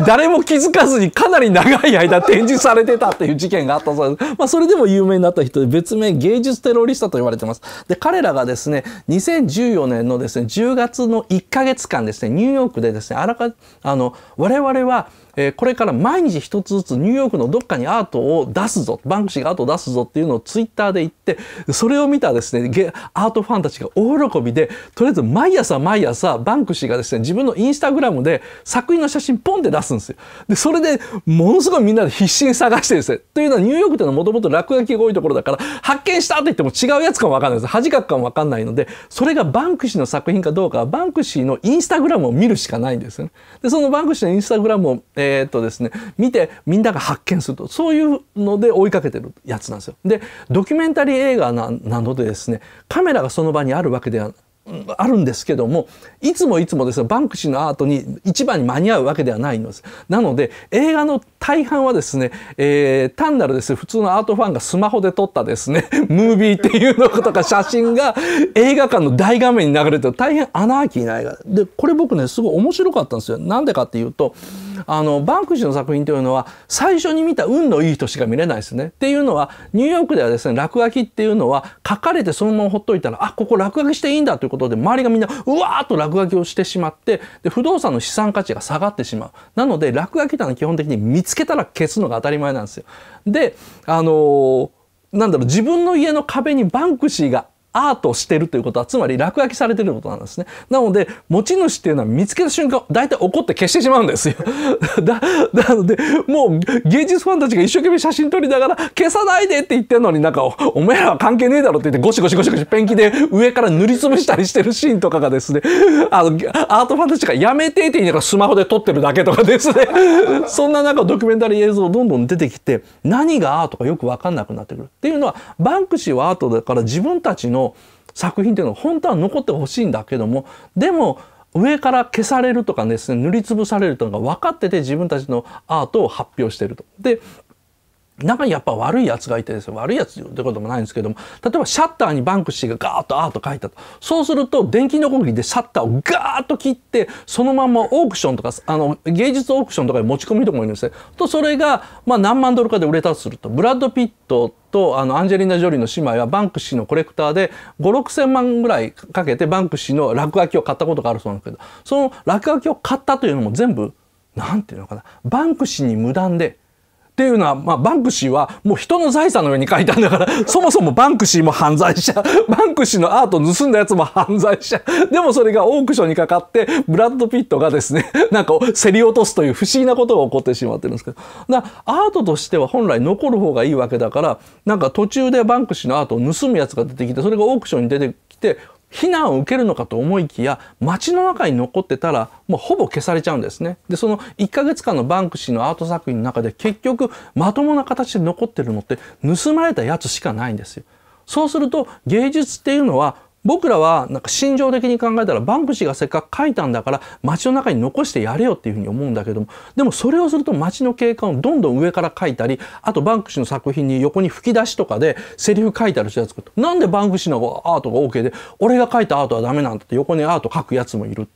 誰も気づかずにかなり長い間展示されてたっていう事件があったそうです。まあ、それでも有名になった人で、別名芸術テロリストと言われてます。で、彼らがですね、2014年のですね、10月の1ヶ月間ですね、ニューヨークでですね、あらか、あの、我々々はえー、これから毎日一つずつニューヨークのどっかにアートを出すぞ、バンクシーがアートを出すぞっていうのをツイッターで言って、それを見たですね、アートファンたちが大喜びで、とりあえず毎朝毎朝、バンクシーがですね、自分のインスタグラムで作品の写真ポンって出すんですよ。で、それで、ものすごいみんなで必死に探してですね、というのはニューヨークっていうのはもともと落書きが多いところだから、発見したって言っても違うやつかもわかんないです。恥かくかもわかんないので、それがバンクシーの作品かどうかは、バンクシーのインスタグラムを見るしかないんですよね。で、そのバンクシーのインスタグラムを、えーえー、っとですね、見てみんなが発見すると、そういうので追いかけてるやつなんですよ。で、ドキュメンタリー映画なのでですね、カメラがその場にあるわけではあるんですけどもいつもいつもですねバンクシーのアートに一番に間に合うわけではないんですなので映画の大半はですね、えー、単なるですね普通のアートファンがスマホで撮ったですね ムービーっていうのとか写真が映画館の大画面に流れてる大変アナーキーな映画でこれ僕ねすごい面白かったんですよなんでかっていうとあのバンクシーの作品というのは最初に見た運のいい人しか見れないですね。っていうのはニューヨークではですね落書きっていうのは書かれてそのままほっといたらあここ落書きしていいんだということで周りがみんなうわーっと落書きをしてしまってで不動産の資産価値が下がってしまう。なので落書きというのは基本的に見つけたら消すのが当たり前なんですよ。であのー、なんだろう自分の家の壁にバンクシーがアートしてるということは、つまり落書きされてることなんですね。なので、持ち主っていうのは見つけた瞬間、大体怒って消してしまうんですよ。だ、なので、もう芸術ファンたちが一生懸命写真撮りながら、消さないでって言ってるのになんか、お前らは関係ねえだろって言って、ゴシゴシゴシゴシペンキで上から塗りつぶしたりしてるシーンとかがですね、あの、アートファンたちがやめてって言いながらスマホで撮ってるだけとかですね、そんな中、ドキュメンタリー映像どんどん出てきて、何がアートかよくわかんなくなってくる。っていうのは、バンクシーはアートだから自分たちのの作品というのは本当は残ってほしいんだけどもでも上から消されるとかですね塗りつぶされるとか分かってて自分たちのアートを発表してると。で中にやっぱ悪いやつがいてですよ悪いやつってこともないんですけども例えばシャッターにバンクシーがガーッとアート描いたとそうすると電気のこぎでシャッターをガーッと切ってそのままオークションとかあの芸術オークションとかに持ち込みとかもいるんですねとそれが、まあ、何万ドルかで売れたとするとブラッド・ピットとあのアンジェリーナ・ジョリーの姉妹はバンクシーのコレクターで5 6千万ぐらいかけてバンクシーの落書きを買ったことがあるそうなんですけどその落書きを買ったというのも全部なんていうのかなバンクシーに無断でっていうのは、まあ、バンクシーはもう人の財産のように書いたんだから、そもそもバンクシーも犯罪者、バンクシーのアート盗んだやつも犯罪者。でもそれがオークションにかかって、ブラッド・ピットがですね、なんか競り落とすという不思議なことが起こってしまってるんですけど、アートとしては本来残る方がいいわけだから、なんか途中でバンクシーのアートを盗むやつが出てきて、それがオークションに出てきて、避難を受けるのかと思いきや街の中に残ってたらもうほぼ消されちゃうんですね。でその1ヶ月間のバンクシーのアート作品の中で結局まともな形で残ってるのって盗まれたやつしかないんですよ。そうすると芸術っていうのは僕らはなんか心情的に考えたらバンクシーがせっかく書いたんだから街の中に残してやれよっていうふうに思うんだけどもでもそれをすると街の景観をどんどん上から書いたりあとバンクシーの作品に横に吹き出しとかでセリフ書いたりしてやつなんでバンクシーのアートが OK で俺が書いたアートはダメなんだって横にアート書くやつもいる。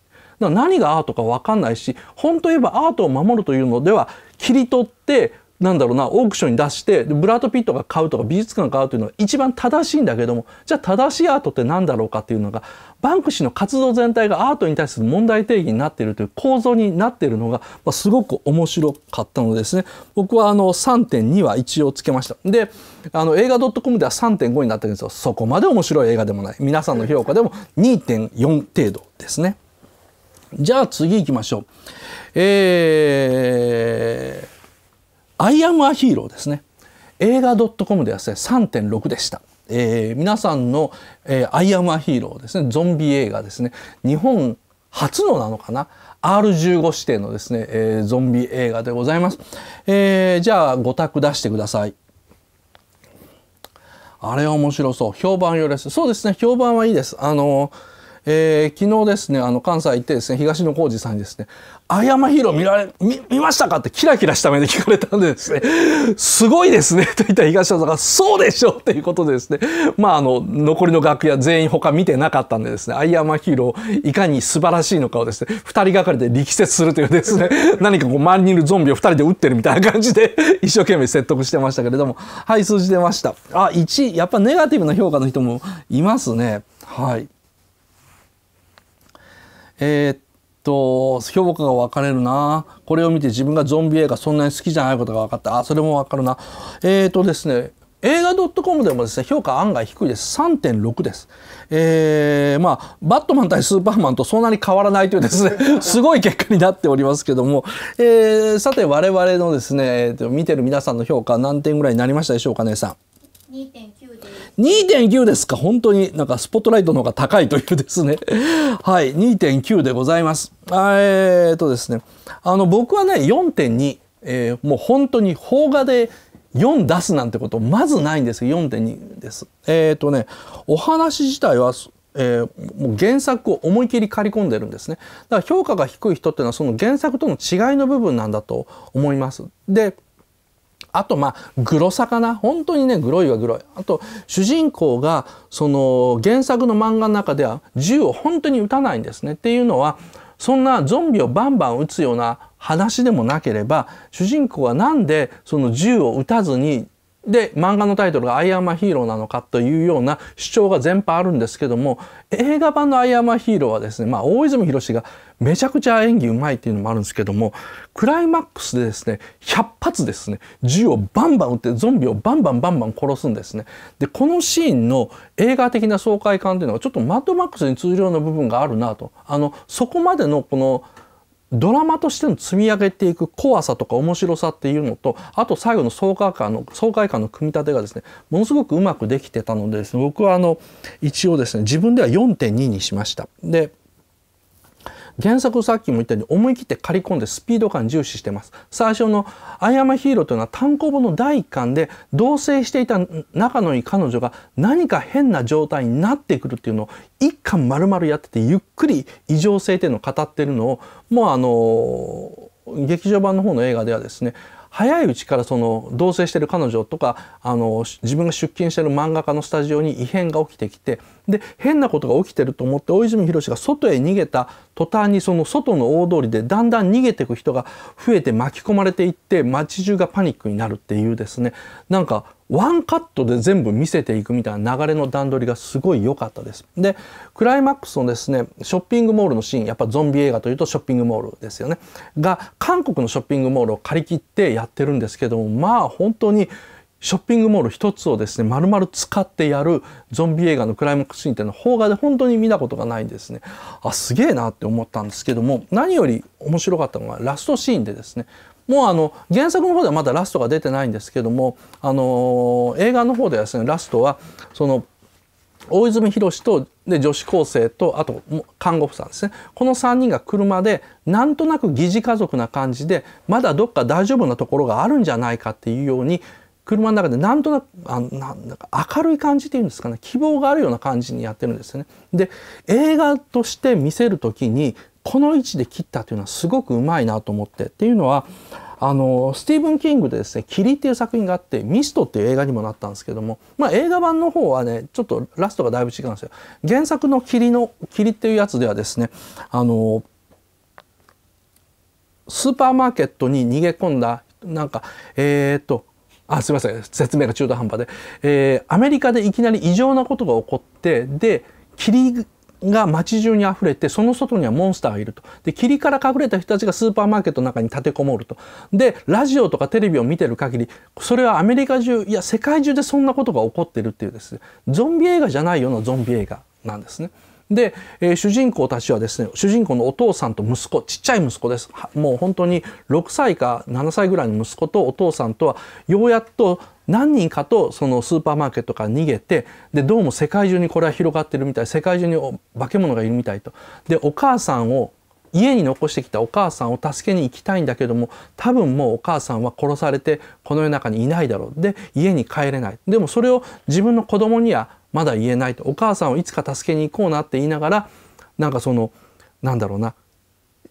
何がアートか分かんないし本当言えばアートを守るというのでは切り取ってなんだろうなオークションに出してブラッド・ピットが買うとか美術館が買うというのは一番正しいんだけどもじゃあ正しいアートって何だろうかっていうのがバンクシーの活動全体がアートに対する問題定義になっているという構造になっているのが、まあ、すごく面白かったのですね僕はあの3.2は一応つけましたであの映画 .com では3.5になってるんですよそこまで面白い映画でもない皆さんの評価でも2.4程度ですねじゃあ次行きましょうえーアイアムアヒーローですね。映画 .com では3.6でした。えー、皆さんの、えアイアムアヒーローですね、ゾンビ映画ですね、日本初のなのかな R15 指定のですね、えー、ゾンビ映画でございます。えー、じゃあ、ご択出してください。あれ面白そう。評判よりす。そうですね、評判はいいです。あのーえー、昨日ですね、あの、関西行ってですね、東野幸治さんにですね、アイアマヒーロー見られ、見、見ましたかってキラキラした目で聞かれたんでですね、すごいですね、と言った東野さんが、そうでしょっていうことでですね、まあ、あの、残りの楽屋全員他見てなかったんでですね、アイアマヒーローいかに素晴らしいのかをですね、二人がかりで力説するというですね、何かこう、周りにいるゾンビを二人で撃ってるみたいな感じで、一生懸命説得してましたけれども、はい、数字出ました。あ、1、やっぱネガティブな評価の人もいますね。はい。えー、っと評価が分かれるなこれを見て自分がゾンビ映画そんなに好きじゃないことが分かったあそれも分かるなえー、っとですね映画 .com でもですね、評価案外低いです。3.6です。えー、まあ、バットマン対スーパーマンとそんなに変わらないというですね、すごい結果になっておりますけども、えー、さて我々のですね、見てる皆さんの評価何点ぐらいになりましたでしょうかね、さん。2.9 2.9ですか本当になんかスポットライトの方が高いというですね はい2.9でございますえー、っとですねあの僕はね4.2、えー、もう本当に邦画で4出すなんてことまずないんです4.2ですえー、っとねお話自体はえー、もう原作を思い切り刈り込んでるんですねだから評価が低い人っていうのはその原作との違いの部分なんだと思いますであとまあグロさかな本当にねグロいはグロいあと主人公がその原作の漫画の中では銃を本当に撃たないんですねっていうのはそんなゾンビをバンバン撃つような話でもなければ主人公は何でその銃を撃たずにで、漫画のタイトルがアイアンマヒーローなのかというような主張が全般あるんですけども、映画版のアイアンマヒーローはですね、まあ、大泉洋がめちゃくちゃ演技うまいっていうのもあるんですけども、クライマックスでですね、100発ですね、銃をバンバン撃ってゾンビをバンバンバンバン殺すんですね。で、このシーンの映画的な爽快感というのがちょっとマッドマックスに通常の部分があるなと。あの、そこまでのこの、ドラマとしての積み上げていく怖さとか面白さっていうのとあと最後の爽快感の爽快感の組み立てがですねものすごくうまくできてたのでです、ね、僕はあの一応ですね自分では4.2にしました。で原作さっきも言ったように思い切って刈り込んでスピード感重視してます。最初の「アイアムヒーロー」というのは単行本の第1巻で同棲していた仲のいい彼女が何か変な状態になってくるっていうのを1巻丸々やっててゆっくり異常性っていうのを語ってるのをもうあの劇場版の方の映画ではですね早いうちからその同棲してる彼女とかあの自分が出勤してる漫画家のスタジオに異変が起きてきてで変なことが起きてると思って大泉洋が外へ逃げた途端にその外の大通りでだんだん逃げていく人が増えて巻き込まれていって街中がパニックになるっていうですねなんかワンカットで全部見せていくみたいな流れの段取りがすごい良かったです。で、クライマックスのですね、ショッピングモールのシーン、やっぱゾンビ映画というとショッピングモールですよね。が、韓国のショッピングモールを借り切ってやってるんですけども、まあ本当にショッピングモール一つをですね、丸々使ってやるゾンビ映画のクライマックスシーンっていうのは邦画で本当に見たことがないんですね。あ、すげえなって思ったんですけども、何より面白かったのがラストシーンでですね、もうあの原作の方ではまだラストが出てないんですけども、あの映画の方ではですねラストはその大泉洋とで女子高生とあと看護婦さんですねこの3人が車でなんとなく疑似家族な感じでまだどっか大丈夫なところがあるんじゃないかっていうように車の中でなんとなくあなんか明るい感じっていうんですかね希望があるような感じにやってるんですよね。で映画として見せる時にこの位置で切ったというのはすごくうまいなと思ってっていうのはあのスティーブン・キングでですね「霧」っていう作品があって「ミスト」っていう映画にもなったんですけども、まあ、映画版の方はねちょっとラストがだいぶ違うんですよ。原作の「霧」の「霧」っていうやつではですねあのスーパーマーケットに逃げ込んだなんかえー、っとあすいません説明が中途半端で、えー、アメリカでいきなり異常なことが起こってで霧が街中に溢れてその外にはモンスターがいるとで霧から隠れた人たちがスーパーマーケットの中に立てこもるとでラジオとかテレビを見てる限りそれはアメリカ中いや世界中でそんなことが起こってるっていうですねゾンビ映画じゃないようなゾンビ映画なんですね。で、えー、主人公たちはですね主人公のお父さんと息子ちっちゃい息子ですもう本当に6歳か7歳ぐらいの息子とお父さんとはようやっと何人かとそのスーパーマーケットから逃げてでどうも世界中にこれは広がってるみたい世界中に化け物がいるみたいと。でお母さんを家に残してきたお母さんを助けに行きたいんだけども多分もうお母さんは殺されてこの世の中にいないだろうで家に帰れないでもそれを自分の子供にはまだ言えないとお母さんをいつか助けに行こうなって言いながらなんかそのなんだろうな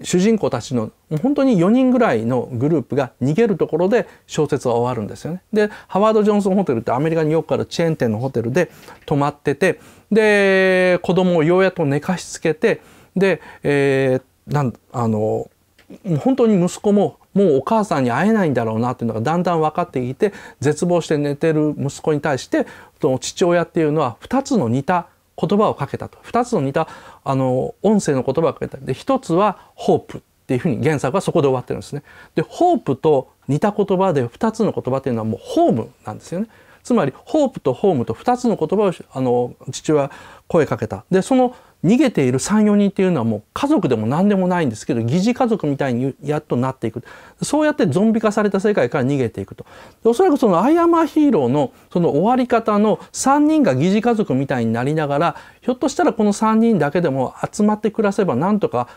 主人公たちの本当に4人ぐらいのグループが逃げるところで小説は終わるんですよね。でハワード・ジョンソンホテルってアメリカによくあるチェーン店のホテルで泊まっててで子供をようやく寝かしつけてで、えー、なんあの本当に息子ももうお母さんに会えないんだろうなっていうのがだんだん分かってきて絶望して寝てる息子に対してその父親っていうのは2つの似た言葉をかけたと2つの似たあの音声の言葉をかけたで1つは「ホープ」っていうふうに原作はそこで終わってるんですね。で「ホープ」と似た言葉で2つの言葉っていうのはもう「ホーム」なんですよね。つまり「ホープ」と「ホーム」と2つの言葉をあの父親は声かけた。でその逃げている34人っていうのはもう家族でも何でもないんですけど疑似家族みたいにやっとなっていくそうやってゾンビ化された世界から逃げていくとおそらくその「アイアマーヒーロー」のその終わり方の3人が疑似家族みたいになりながらひょっとしたらこの3人だけでも集まって暮らせばなんとか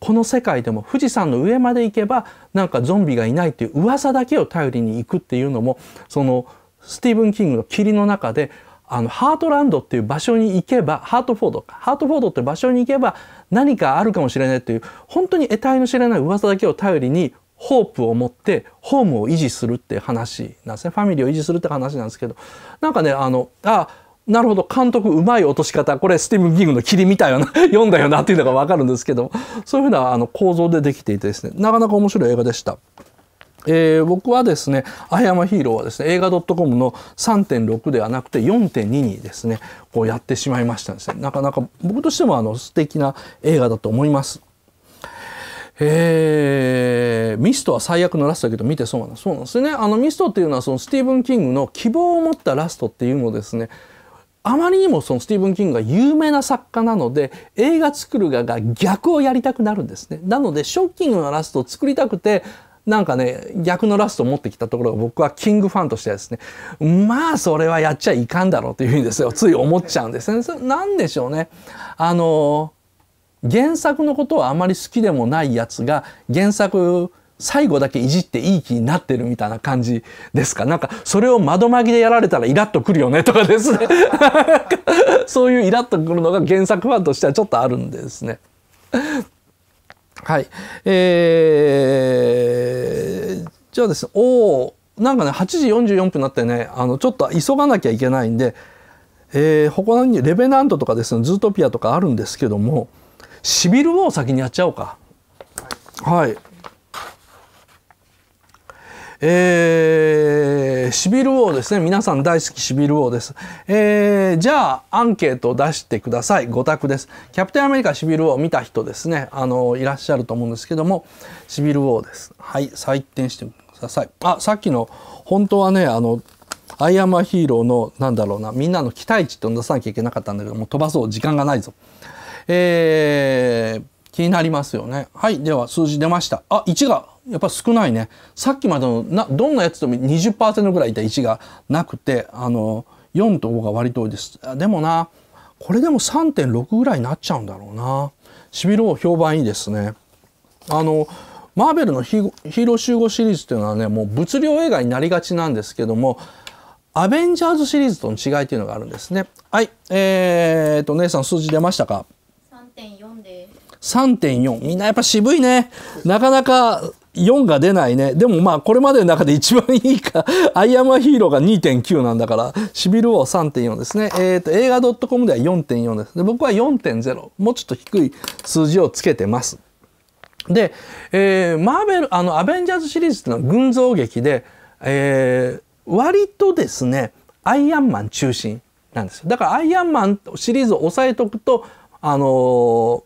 この世界でも富士山の上まで行けばなんかゾンビがいないっていう噂だけを頼りに行くっていうのもそのスティーブン・キングの「霧」の中であのハートランドっていう場所に行けばハートフォードハートフォードって場所に行けば何かあるかもしれないという本当に得体の知れない噂だけを頼りにホープを持ってホームを維持するっていう話なんですねファミリーを維持するって話なんですけどなんかねあのあなるほど監督うまい落とし方これスティーブン・ギングの霧見たよな 読んだよなっていうのが分かるんですけどそういうふうなあの構造でできていてですねなかなか面白い映画でした。えー、僕はですね、アイアマヒーローはですね、映画 .com の3.6ではなくて4.2にですね、こうやってしまいましたんですね。なかなか僕としてもあの素敵な映画だと思います。えー、ミストは最悪のラストだけど見てそうなんそうなんですね。あのミストっていうのはそのスティーブン・キングの希望を持ったラストっていうのをですね、あまりにもそのスティーブン・キングが有名な作家なので映画作る側が逆をやりたくなるんですね。なのでショッキングなラストを作りたくてなんかね、逆のラストを持ってきたところが僕はキングファンとしてはですね、まあそれはやっちゃいかんだろうというふうにですよ、つい思っちゃうんですね。なんでしょうね。あの、原作のことはあまり好きでもないやつが原作最後だけいじっていい気になってるみたいな感じですかなんかそれを窓紛でやられたらイラッとくるよねとかですね そういうイラッとくるのが原作ファンとしてはちょっとあるんですねはい。えー、じゃあですね、おお、なんかね、8時44分になってね、あの、ちょっと急がなきゃいけないんで、えー、他にレベナントとかですね、ズートピアとかあるんですけども、シビルウォー先にやっちゃおうか。はい。はいえー、シビル王ですね。皆さん大好きシビル王です。えー、じゃあ、アンケートを出してください。5択です。キャプテンアメリカシビル王見た人ですね。あの、いらっしゃると思うんですけども、シビル王です。はい、採点してください。あ、さっきの、本当はね、あの、アイアマヒーローの、なんだろうな、みんなの期待値って出さなきゃいけなかったんだけども、飛ばそう。時間がないぞ。えー、気になりますよね。はい。では、数字出ました。あ、1が、やっぱ少ないね。さっきまでの、な、どんなやつでも20%ぐらいいた1がなくて、あの、4と5が割と多いです。でもな、これでも3.6ぐらいになっちゃうんだろうな。しびろう評判いいですね。あの、マーベルのヒーロー集合シリーズっていうのはね、もう物量映画になりがちなんですけども、アベンジャーズシリーズとの違いっていうのがあるんですね。はい。えー、っと、姉さん数字出ましたか3.4。みんなやっぱ渋いね。なかなか4が出ないね。でもまあこれまでの中で一番いいか、アイアマアヒーローが2.9なんだから、シビル王3.4ですね。えっ、ー、と、映画 .com では4.4です。で僕は4.0。もうちょっと低い数字をつけてます。で、えー、マーベル、あの、アベンジャーズシリーズっていうのは群像劇で、えー、割とですね、アイアンマン中心なんですよ。だからアイアンマンシリーズを押さえとくと、あのー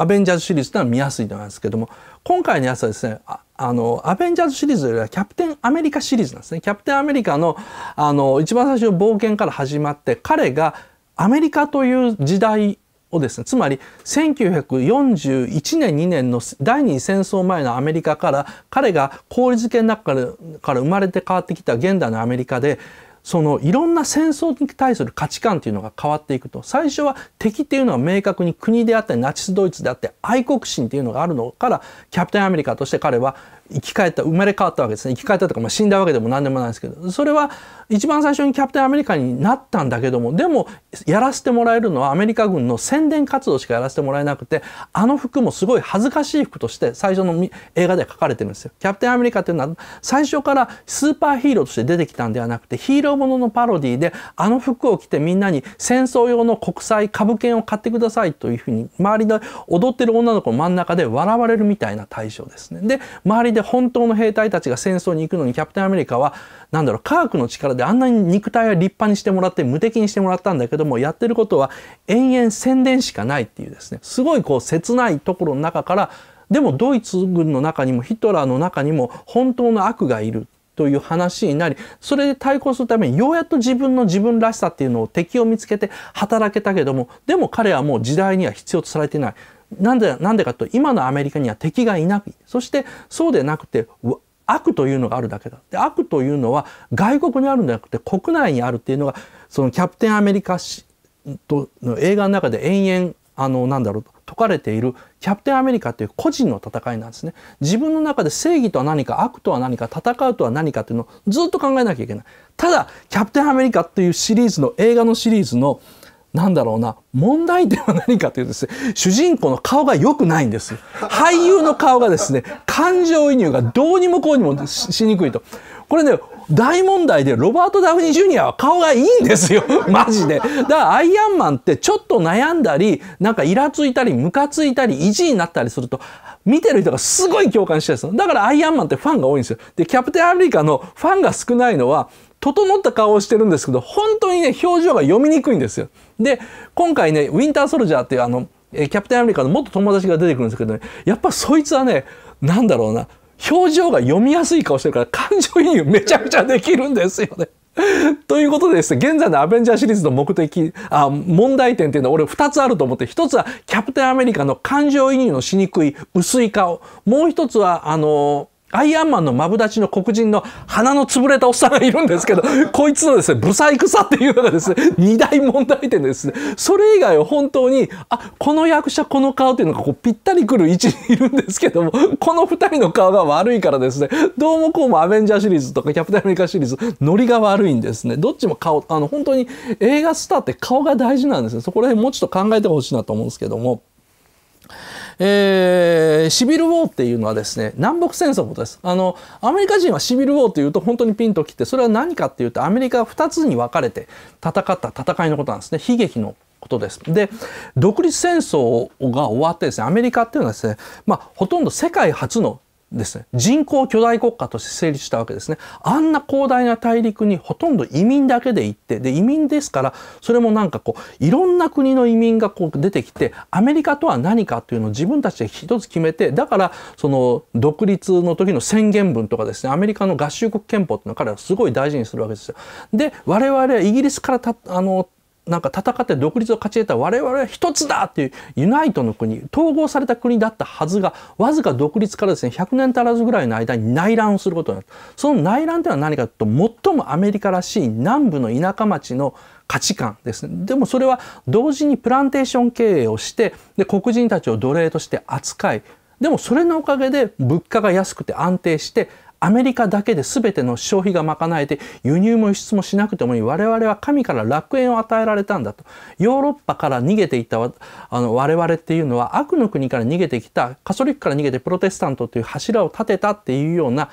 アベンジャーズシリーズというのは見やすいと思いますけども、今回のやつはですね、あの、アベンジャーズシリーズよりはキャプテンアメリカシリーズなんですね。キャプテンアメリカの、あの、一番最初の冒険から始まって、彼がアメリカという時代をですね、つまり1941年2年の第二次戦争前のアメリカから彼が氷漬けの中から生まれて変わってきた現代のアメリカでそのいろんな戦争に対する価値観というのが変わっていくと最初は敵っていうのは明確に国であったりナチスドイツであって愛国心っていうのがあるのからキャプテンアメリカとして彼は生き返った生まれ変わったわけですね生き返ったとか、まあ、死んだわけでも何でもないですけどそれは一番最初にキャプテンアメリカになったんだけどもでもやらせてもらえるのはアメリカ軍の宣伝活動しかやらせてもらえなくてあの服もすごい恥ずかしい服として最初の映画で書かれてるんですよ。キャプテンアメリカっていうのは最初からスーパーヒーローとして出てきたんではなくてヒーローもののパロディであの服を着てみんなに戦争用の国際株券を買ってくださいというふうに周りで踊ってる女の子真ん中で笑われるみたいな対象ですね。で周りで本当の兵隊たちが戦争に行くのにキャプテンアメリカは何だろう科学の力であんなに肉体は立派にしてもらって無敵にしてもらったんだけどもやってることは延々宣伝しかないっていうですねすごいこう切ないところの中からでもドイツ軍の中にもヒトラーの中にも本当の悪がいるという話になりそれで対抗するためにようやっと自分の自分らしさっていうのを敵を見つけて働けたけどもでも彼はもう時代には必要とされてないなんで、なんでかと今のアメリカには敵がいなく、そしてそうでなくて、悪というのがあるだけだ。で、悪というのは外国にあるんじゃなくて国内にあるっていうのが、そのキャプテンアメリカとの映画の中で延々、あの、なんだろう、解かれているキャプテンアメリカという個人の戦いなんですね。自分の中で正義とは何か、悪とは何か、戦うとは何かっていうのをずっと考えなきゃいけない。ただ、キャプテンアメリカっていうシリーズの、映画のシリーズのなんだろうな問題点は何かというとですね主人公の顔が良くないんです俳優の顔がですね感情移入がどうにもこうにもしにくいとこれね大問題でロバート・ダフニー・ジュニアは顔がいいんですよ マジでだからアイアンマンってちょっと悩んだりなんかイラついたりムカついたり意地になったりすると見てる人がすごい共感してるんですだからアイアンマンってファンが多いんですよでキャプテンアメリカのファンが少ないのは整った顔をしてるんですけど本当にね表情が読みにくいんですよで、今回ね、ウィンターソルジャーっていうあの、キャプテンアメリカの元友達が出てくるんですけどね、やっぱそいつはね、なんだろうな、表情が読みやすい顔してるから感情移入めちゃくちゃできるんですよね。ということでですね、現在のアベンジャーシリーズの目的、あ問題点っていうのは俺2つあると思って、1つはキャプテンアメリカの感情移入のしにくい薄い顔、もう1つはあのーアイアンマンのマブダチの黒人の鼻の潰れたおっさんがいるんですけど、こいつのですね、ブサイクさっていうのがですね、二大問題点ですね。それ以外は本当に、あ、この役者、この顔っていうのがこうぴったりくる位置にいるんですけども、この二人の顔が悪いからですね、どうもこうもアベンジャーシリーズとかキャプテンアメリカシリーズ、ノリが悪いんですね。どっちも顔、あの本当に映画スターって顔が大事なんですね。そこら辺もうちょっと考えてほしいなと思うんですけども。えー、シビルウォーっていうのはですね、南北戦争のことです。あの、アメリカ人はシビルウォーというと本当にピンときて、それは何かっていうと、アメリカが2つに分かれて戦った戦いのことなんですね。悲劇のことです。で、独立戦争が終わってですね、アメリカっていうのはですね、まあ、ほとんど世界初のですね、人口巨大国家として成立したわけですね。あんな広大な大陸にほとんど移民だけで行って、で、移民ですから、それもなんかこう、いろんな国の移民がこう出てきて、アメリカとは何かというのを自分たちで一つ決めて、だから、その、独立の時の宣言文とかですね、アメリカの合衆国憲法っていうのは彼らすごい大事にするわけですよ。で、我々はイギリスからた、あの、なんか戦って独立を勝ち得た我々は一つだっていうユナイトの国統合された国だったはずがわずか独立からですね100年足らずぐらいの間に内乱をすることになるその内乱というのは何かというと最もアメリカらしい南部の田舎町の価値観ですね。でもそれは同時にプランテーション経営をしてで黒人たちを奴隷として扱いでもそれのおかげで物価が安くて安定してアメリカだけで全ての消費が賄えて輸入も輸出もしなくてもいい我々は神から楽園を与えられたんだとヨーロッパから逃げていたあの我々っていうのは悪の国から逃げてきたカソリックから逃げてプロテスタントという柱を立てたっていうような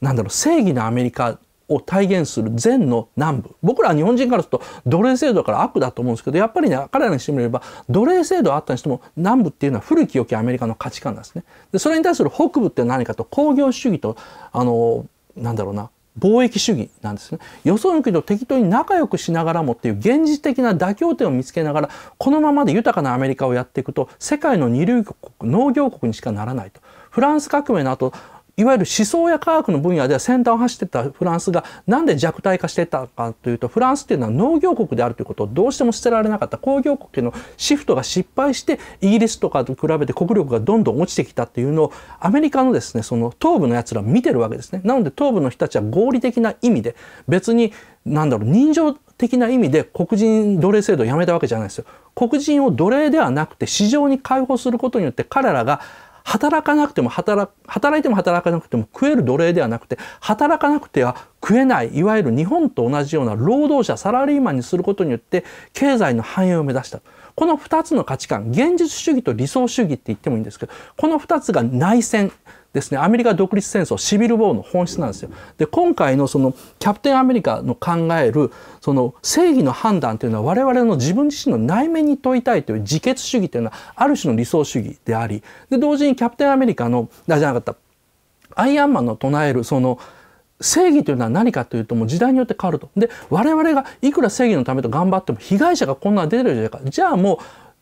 なんだろう正義のアメリカを体現する善の南部僕らは日本人からすると奴隷制度から悪だと思うんですけどやっぱりね彼らにしてみれば奴隷制度があったにしても南部っていうのは古き良きアメリカの価値観なんですね。でそれに対する北部って何かと工業主義とあのなんだろうな貿易主義なんですね。よそのけと適当に仲良くしながらもっていう現実的な妥協点を見つけながらこのままで豊かなアメリカをやっていくと世界の二流国農業国にしかならないと。フランス革命の後いわゆる思想や科学の分野では先端を走ってたフランスがなんで弱体化してたかというとフランスっていうのは農業国であるということをどうしても捨てられなかった工業国へのシフトが失敗してイギリスとかと比べて国力がどんどん落ちてきたっていうのをアメリカのですねその東部のやつら見てるわけですね。なので東部の人たちは合理的な意味で別に何だろう人情的な意味で黒人奴隷制度をやめたわけじゃないですよ。黒人を奴隷ではなくて市場に解放することによって彼らが働かなくても働、働いても働かなくても食える奴隷ではなくて、働かなくては食えないいわゆる日本と同じような労働者サラリーマンにすることによって経済の繁栄を目指したこの2つの価値観現実主義と理想主義って言ってもいいんですけどこの2つが内戦ですねアメリカ独立戦争シビル・ウォーの本質なんですよ。で今回のそのキャプテン・アメリカの考えるその正義の判断というのは我々の自分自身の内面に問いたいという自決主義というのはある種の理想主義でありで同時にキャプテン・アメリカのじゃなかったアイアンマンの唱えるその正義というのは何かというともう時代によって変わると。で我々がいくら正義のためと頑張っても被害者がこんな出てるじゃないか。じゃあもう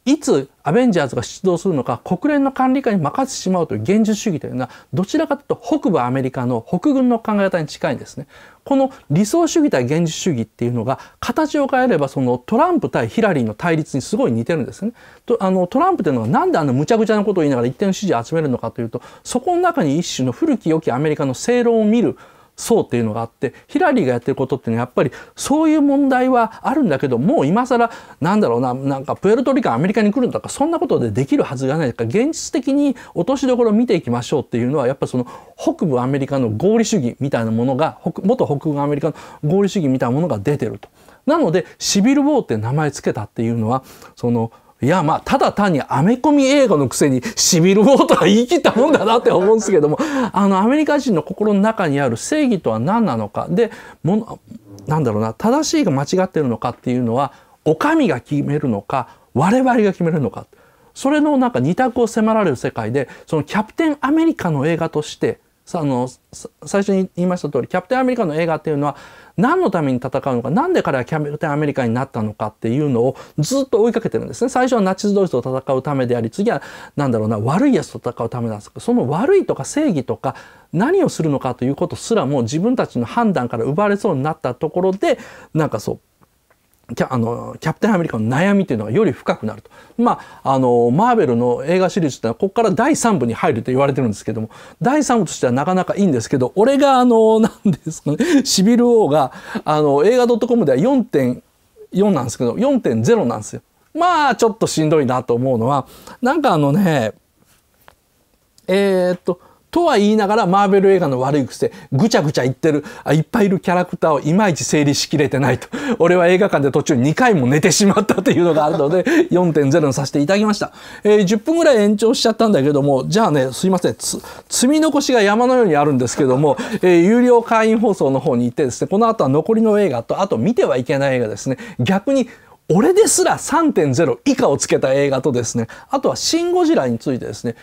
いつアベンジャーズが出動するのか国連の管理下に任せてしまうという現実主義というのはどちらかというと北部アメリカの北軍の考え方に近いんですね。この理想主義対現実主義っていうのが形を変えればそのトランプ対ヒラリーの対立にすごい似てるんですね。とあのトランプというのはなんであの無茶苦茶なことを言いながら一定の支持を集めるのかというとそこの中に一種の古き良きアメリカの正論を見る層っていうのがあってヒラリーがやってることってねやっぱりそういう問題はあるんだけどもう今更なんだろうななんかプエルトリカンアメリカに来るんだとかそんなことでできるはずがないから現実的に落としどころを見ていきましょうっていうのはやっぱその北部アメリカの合理主義みたいなものが元北部アメリカの合理主義みたいなものが出てると。なのでシビル・ウォーって名前つけたっていうのはそのいやまあただ単にアメコミ映画のくせにシビルウォー言い切ったもんだなって思うんですけども あのアメリカ人の心の中にある正義とは何なのかでもなんだろうな正しいが間違ってるのかっていうのはお上が決めるのか我々が決めるのかそれのなんか二択を迫られる世界でそのキャプテンアメリカの映画としてあの最初に言いました通りキャプテンアメリカの映画っていうのは何のために戦うのか何で彼はキャプテンアメリカになったのかっていうのをずっと追いかけてるんですね最初はナチスドイツと戦うためであり次は何だろうな悪いやつと戦うためなんですけどその悪いとか正義とか何をするのかということすらも自分たちの判断から奪われそうになったところでなんかそうキャあのキャプテンアメリカの悩みというのがより深くなると、まあ、あのマーベルの映画シリーズってのはここから第3部に入ると言われてるんですけども第3部としてはなかなかいいんですけど俺があの何 ですかねシビル王があの映画 .com では4.4なんですけど4.0なんですよ。まあちょっとしんどいなと思うのはなんかあのねえー、っととは言いながら、マーベル映画の悪い癖、ぐちゃぐちゃ言ってる、あいっぱいいるキャラクターをいまいち整理しきれてないと。俺は映画館で途中2回も寝てしまったというのがあるので、4.0 にさせていただきました。えー、10分ぐらい延長しちゃったんだけども、じゃあね、すいません。積み残しが山のようにあるんですけども、えー、有料会員放送の方に行ってですね、この後は残りの映画と、あと見てはいけない映画ですね、逆に俺ですら3.0以下をつけた映画とですね、あとはシン・ゴジラについてですね、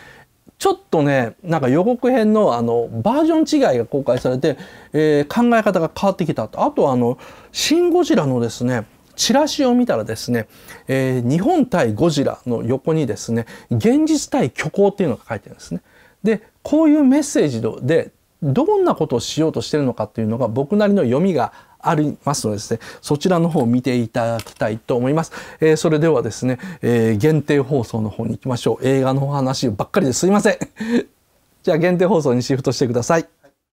ちょっとね、なんか予告編のあのバージョン違いが公開されて、えー、考え方が変わってきたと。あとあの、シン・ゴジラのですね、チラシを見たらですね、えー、日本対ゴジラの横にですね、現実対虚構っていうのが書いてるんですね。で、こういうメッセージで、どんなことをしようとしてるのかっていうのが僕なりの読みがありますのでですね、そちらの方を見ていただきたいと思います。えー、それではですね、えー、限定放送の方に行きましょう。映画の話ばっかりですいません。じゃあ限定放送にシフトしてください。